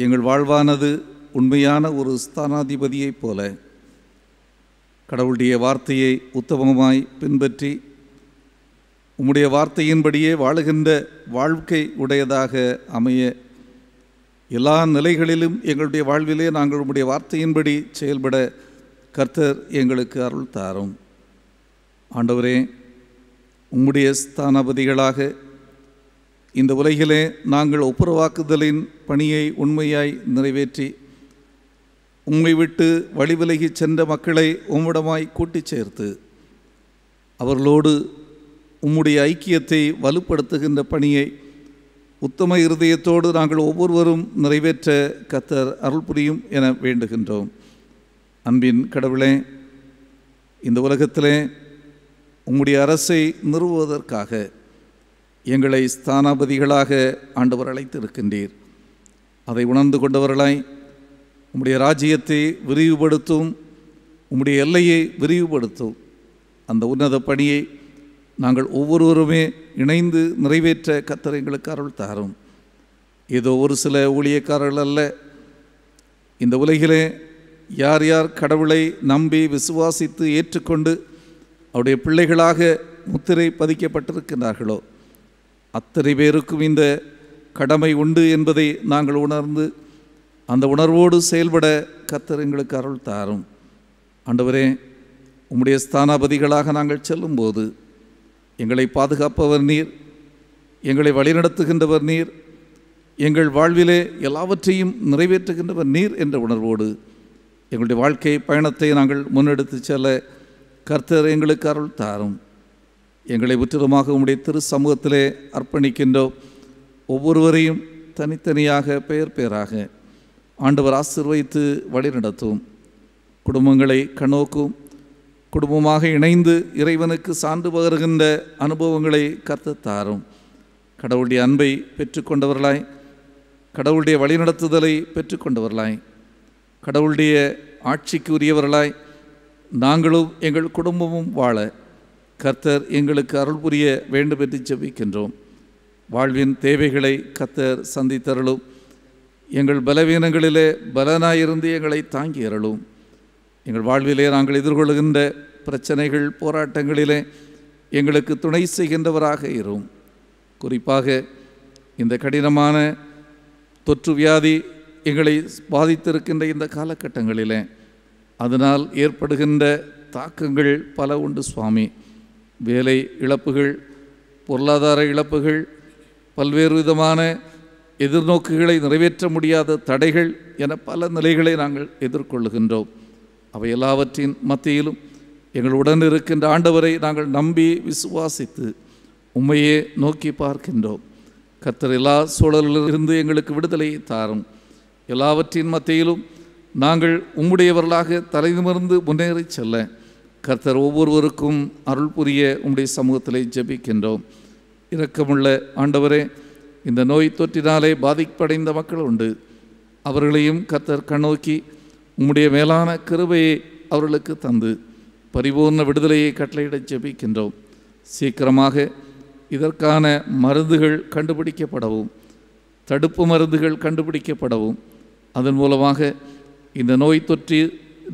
எங்கள் வாழ்வானது உண்மையான ஒரு ஸ்தானாதிபதியைப் போல கடவுளுடைய வார்த்தையை உத்தமமாய் பின்பற்றி உம்முடைய வார்த்தையின்படியே வாழுகின்ற வாழ்க்கை உடையதாக அமைய எல்லா நிலைகளிலும் எங்களுடைய வாழ்விலே நாங்கள் உம்முடைய வார்த்தையின்படி செயல்பட கர்த்தர் எங்களுக்கு அருள் தாரும் ஆண்டவரே உம்முடைய ஸ்தானபதிகளாக இந்த உலகிலே நாங்கள் ஒப்புரவாக்குதலின் பணியை உண்மையாய் நிறைவேற்றி உண்மை விட்டு வழிவிலகி சென்ற மக்களை உம்மிடமாய் கூட்டிச் சேர்த்து அவர்களோடு உம்முடைய ஐக்கியத்தை வலுப்படுத்துகின்ற பணியை உத்தம இருதயத்தோடு நாங்கள் ஒவ்வொருவரும் நிறைவேற்ற கத்தர் அருள் புரியும் என வேண்டுகின்றோம் அன்பின் கடவுளே இந்த உலகத்திலே உம்முடைய அரசை நிறுவுவதற்காக எங்களை ஸ்தானாபதிகளாக ஆண்டவர் அழைத்து இருக்கின்றீர் அதை உணர்ந்து கொண்டவர்களாய் உம்முடைய ராஜ்யத்தை விரிவுபடுத்தும் உம்முடைய எல்லையை விரிவுபடுத்தும் அந்த உன்னத பணியை நாங்கள் ஒவ்வொருவருமே இணைந்து நிறைவேற்ற கத்தர் எங்களுக்கு அருள் தாரும் ஏதோ ஒரு சில ஊழியக்காரர்கள் அல்ல இந்த உலகிலே யார் யார் கடவுளை நம்பி விசுவாசித்து ஏற்றுக்கொண்டு அவருடைய பிள்ளைகளாக முத்திரை பதிக்கப்பட்டிருக்கின்றார்களோ அத்தனை பேருக்கும் இந்த கடமை உண்டு என்பதை நாங்கள் உணர்ந்து அந்த உணர்வோடு செயல்பட கத்தர் எங்களுக்கு அருள் தாரும் ஆண்டவரே உம்முடைய ஸ்தானாபதிகளாக நாங்கள் செல்லும்போது எங்களை பாதுகாப்பவர் நீர் எங்களை வழிநடத்துகின்றவர் நீர் எங்கள் வாழ்விலே எல்லாவற்றையும் நிறைவேற்றுகின்றவர் நீர் என்ற உணர்வோடு எங்களுடைய வாழ்க்கை பயணத்தை நாங்கள் முன்னெடுத்து செல்ல கர்த்தர் எங்களுக்கு அருள் தாரும் எங்களை முற்றிலுமாக உம்முடைய திரு சமூகத்திலே அர்ப்பணிக்கின்றோம் ஒவ்வொருவரையும் தனித்தனியாக பெயர் பெயராக ஆண்டவர் ஆசிர்வதித்து வழிநடத்தும் குடும்பங்களை கண்ணோக்கும் குடும்பமாக இணைந்து இறைவனுக்கு சான்று பகருகின்ற அனுபவங்களை கர்த்த கடவுளுடைய அன்பை பெற்றுக்கொண்டவர்களாய் கடவுளுடைய வழிநடத்துதலை பெற்றுக்கொண்டவர்களாய் கடவுளுடைய ஆட்சிக்கு உரியவர்களாய் நாங்களும் எங்கள் குடும்பமும் வாழ கர்த்தர் எங்களுக்கு அருள் புரிய வேண்டும் என்று ஜெபிக்கின்றோம் வாழ்வின் தேவைகளை கர்த்தர் சந்தித்தருளும் எங்கள் பலவீனங்களிலே பலனாயிருந்து எங்களை தாங்கி அருளும் எங்கள் வாழ்விலே நாங்கள் எதிர்கொள்கின்ற பிரச்சனைகள் போராட்டங்களிலே எங்களுக்கு துணை செய்கின்றவராக இருக்கும் குறிப்பாக இந்த கடினமான தொற்று வியாதி எங்களை பாதித்திருக்கின்ற இந்த காலகட்டங்களிலே அதனால் ஏற்படுகின்ற தாக்கங்கள் பல உண்டு சுவாமி வேலை இழப்புகள் பொருளாதார இழப்புகள் பல்வேறு விதமான எதிர்நோக்குகளை நிறைவேற்ற முடியாத தடைகள் என பல நிலைகளை நாங்கள் எதிர்கொள்ளுகின்றோம் அவை எல்லாவற்றின் மத்தியிலும் எங்களுடன் இருக்கின்ற ஆண்டவரை நாங்கள் நம்பி விசுவாசித்து உண்மையே நோக்கி பார்க்கின்றோம் கத்தர் எல்லா சூழலிலிருந்து எங்களுக்கு விடுதலையை தாரும் எல்லாவற்றின் மத்தியிலும் நாங்கள் உம்முடையவர்களாக தலைநிமிர்ந்து முன்னேறி செல்ல கர்த்தர் ஒவ்வொருவருக்கும் அருள் புரிய உம்முடைய சமூகத்தில் ஜபிக்கின்றோம் இரக்கமுள்ள ஆண்டவரே இந்த நோய் தொற்றினாலே பாதிப்படைந்த மக்கள் உண்டு அவர்களையும் கர்த்தர் கண்ணோக்கி உம்முடைய மேலான கிருபையை அவர்களுக்கு தந்து பரிபூர்ண விடுதலையை கட்டளையிட ஜெபிக்கின்றோம் சீக்கிரமாக இதற்கான மருந்துகள் கண்டுபிடிக்கப்படவும் தடுப்பு மருந்துகள் கண்டுபிடிக்கப்படவும் அதன் மூலமாக இந்த நோய் தொற்று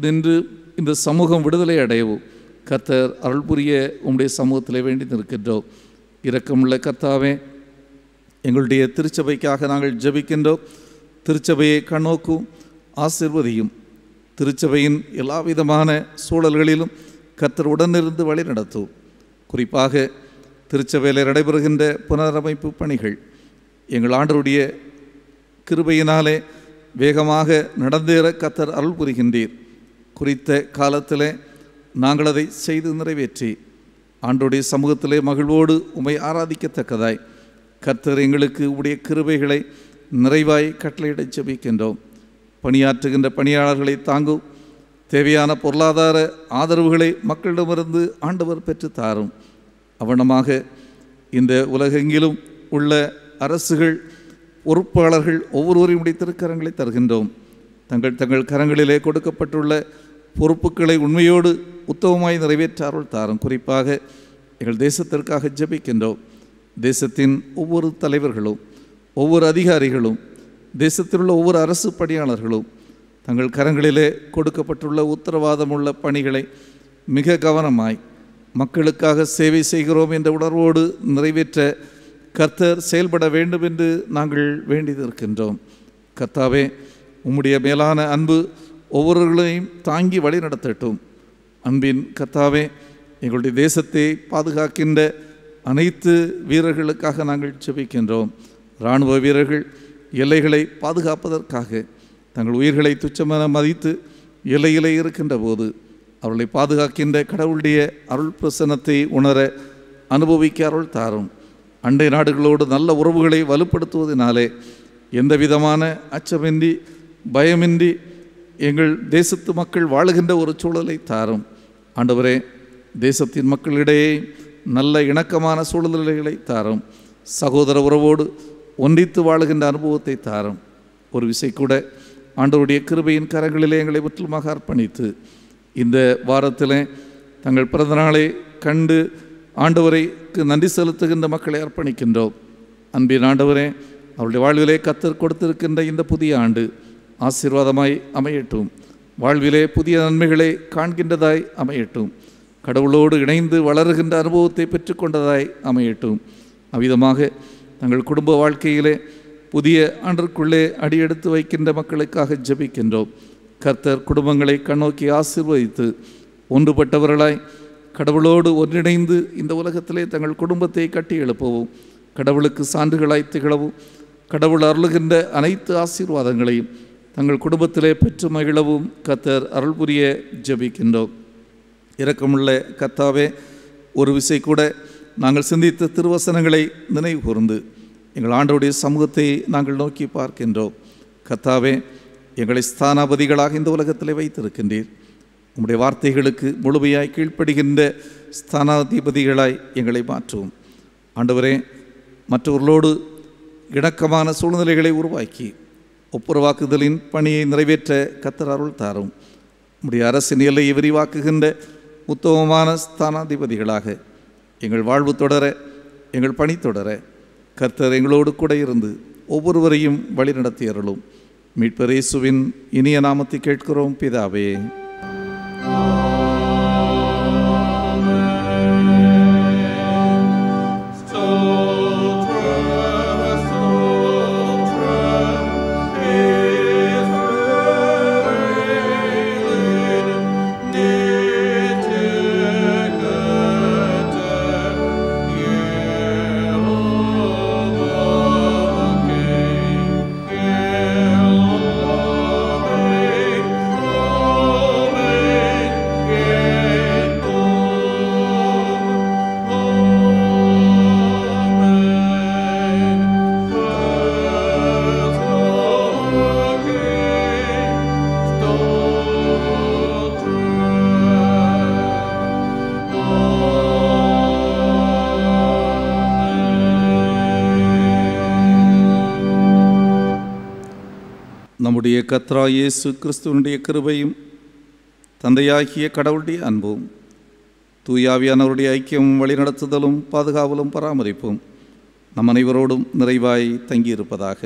நின்று இந்த சமூகம் விடுதலை அடையவும் கர்த்தர் அருள் புரிய உம்முடைய சமூகத்தில் வேண்டி நிற்கின்றோம் இரக்கமுள்ள கர்த்தாவே எங்களுடைய திருச்சபைக்காக நாங்கள் ஜபிக்கின்றோம் திருச்சபையை கண்ணோக்கும் ஆசிர்வதியும் திருச்சபையின் எல்லா விதமான சூழல்களிலும் கர்த்தர் உடனிருந்து வழி நடத்தும் குறிப்பாக திருச்சபையில் நடைபெறுகின்ற புனரமைப்பு பணிகள் எங்கள் ஆண்டருடைய கிருபையினாலே வேகமாக நடந்தேற கத்தர் அருள் புரிகின்றீர் குறித்த காலத்தில் நாங்கள் அதை செய்து நிறைவேற்றி ஆண்டுடைய சமூகத்திலே மகிழ்வோடு உமை ஆராதிக்கத்தக்கதாய் கர்த்தர் எங்களுக்கு உடைய கிருபைகளை நிறைவாய் கட்டளையிட ஜெபிக்கின்றோம் பணியாற்றுகின்ற பணியாளர்களை தாங்கும் தேவையான பொருளாதார ஆதரவுகளை மக்களிடமிருந்து ஆண்டவர் பெற்று தாரும் அவனமாக இந்த உலகெங்கிலும் உள்ள அரசுகள் பொறுப்பாளர்கள் ஒவ்வொருவரையும் உடைய திருக்கரங்களை தருகின்றோம் தங்கள் தங்கள் கரங்களிலே கொடுக்கப்பட்டுள்ள பொறுப்புகளை உண்மையோடு உத்தவமாய் நிறைவேற்றார்கள் தாரும் குறிப்பாக எங்கள் தேசத்திற்காக ஜபிக்கின்றோம் தேசத்தின் ஒவ்வொரு தலைவர்களும் ஒவ்வொரு அதிகாரிகளும் தேசத்தில் உள்ள ஒவ்வொரு அரசு பணியாளர்களும் தங்கள் கரங்களிலே கொடுக்கப்பட்டுள்ள உத்தரவாதம் உள்ள பணிகளை மிக கவனமாய் மக்களுக்காக சேவை செய்கிறோம் என்ற உணர்வோடு நிறைவேற்ற கர்த்தர் செயல்பட வேண்டும் என்று நாங்கள் வேண்டி நிற்கின்றோம் கர்த்தாவே உம்முடைய மேலான அன்பு ஒவ்வொருவர்களையும் தாங்கி வழி நடத்தட்டும் அன்பின் கத்தாவே எங்களுடைய தேசத்தை பாதுகாக்கின்ற அனைத்து வீரர்களுக்காக நாங்கள் செபிக்கின்றோம் இராணுவ வீரர்கள் எல்லைகளை பாதுகாப்பதற்காக தங்கள் உயிர்களை துச்சமென மதித்து எல்லையிலே இருக்கின்ற போது அவர்களை பாதுகாக்கின்ற கடவுளுடைய அருள் பிரசனத்தை உணர அனுபவிக்க அருள் தாரும் அண்டை நாடுகளோடு நல்ல உறவுகளை வலுப்படுத்துவதனாலே எந்த விதமான அச்சமின்றி பயமின்றி எங்கள் தேசத்து மக்கள் வாழுகின்ற ஒரு சூழலை தாரும் ஆண்டவரே தேசத்தின் மக்களிடையே நல்ல இணக்கமான சூழ்நிலைகளை தாரும் சகோதர உறவோடு ஒன்றித்து வாழுகின்ற அனுபவத்தை தாரும் ஒரு விசை கூட ஆண்டவருடைய கிருபையின் கரங்களிலே எங்களை முற்றிலுமாக அர்ப்பணித்து இந்த வாரத்தில் தங்கள் பிறந்த நாளை கண்டு ஆண்டவரைக்கு நன்றி செலுத்துகின்ற மக்களை அர்ப்பணிக்கின்றோம் அன்பின் ஆண்டவரே அவருடைய வாழ்விலே கத்தர் கொடுத்திருக்கின்ற இந்த புதிய ஆண்டு ஆசீர்வாதமாய் அமையட்டும் வாழ்விலே புதிய நன்மைகளை காண்கின்றதாய் அமையட்டும் கடவுளோடு இணைந்து வளருகின்ற அனுபவத்தை பெற்றுக்கொண்டதாய் அமையட்டும் அவ்விதமாக தங்கள் குடும்ப வாழ்க்கையிலே புதிய அன்றுக்குள்ளே அடியெடுத்து வைக்கின்ற மக்களுக்காக ஜபிக்கின்றோம் கர்த்தர் குடும்பங்களை கண்ணோக்கி ஆசிர்வதித்து ஒன்றுபட்டவர்களாய் கடவுளோடு ஒன்றிணைந்து இந்த உலகத்திலே தங்கள் குடும்பத்தை கட்டி எழுப்பவும் கடவுளுக்கு சான்றுகளாய் திகழவும் கடவுள் அருளுகின்ற அனைத்து ஆசீர்வாதங்களையும் தங்கள் குடும்பத்திலே பெற்று மகிழவும் கத்தர் அருள் புரிய ஜபிக்கின்றோம் இரக்கமுள்ள கத்தாவே ஒரு விசை கூட நாங்கள் சிந்தித்த திருவசனங்களை நினைவு கூர்ந்து எங்கள் ஆண்டோடைய சமூகத்தை நாங்கள் நோக்கி பார்க்கின்றோம் கத்தாவே எங்களை ஸ்தானாபதிகளாக இந்த உலகத்தில் வைத்திருக்கின்றீர் உங்களுடைய வார்த்தைகளுக்கு முழுமையாய் கீழ்ப்படுகின்ற ஸ்தானாதிபதிகளாய் எங்களை மாற்றுவோம் ஆண்டவரே மற்றவர்களோடு இணக்கமான சூழ்நிலைகளை உருவாக்கி ஒப்புரவாக்குதலின் பணியை நிறைவேற்ற கத்தர் அருள் தாரும் நம்முடைய அரசின் எல்லை விரிவாக்குகின்ற உத்தமமான ஸ்தானாதிபதிகளாக எங்கள் வாழ்வு தொடர எங்கள் பணி தொடர கர்த்தர் எங்களோடு கூட இருந்து ஒவ்வொருவரையும் வழிநடத்தி அருளும் மீட்பரேசுவின் இயேசுவின் இனிய நாமத்தை கேட்கிறோம் பிதாவே கத்ராயேசு கிறிஸ்துவனுடைய கிருபையும் தந்தையாகிய கடவுளுடைய அன்பும் தூயாவியானவருடைய ஐக்கியமும் வழிநடத்துதலும் பாதுகாவலும் பராமரிப்பும் நம் அனைவரோடும் நிறைவாய் தங்கியிருப்பதாக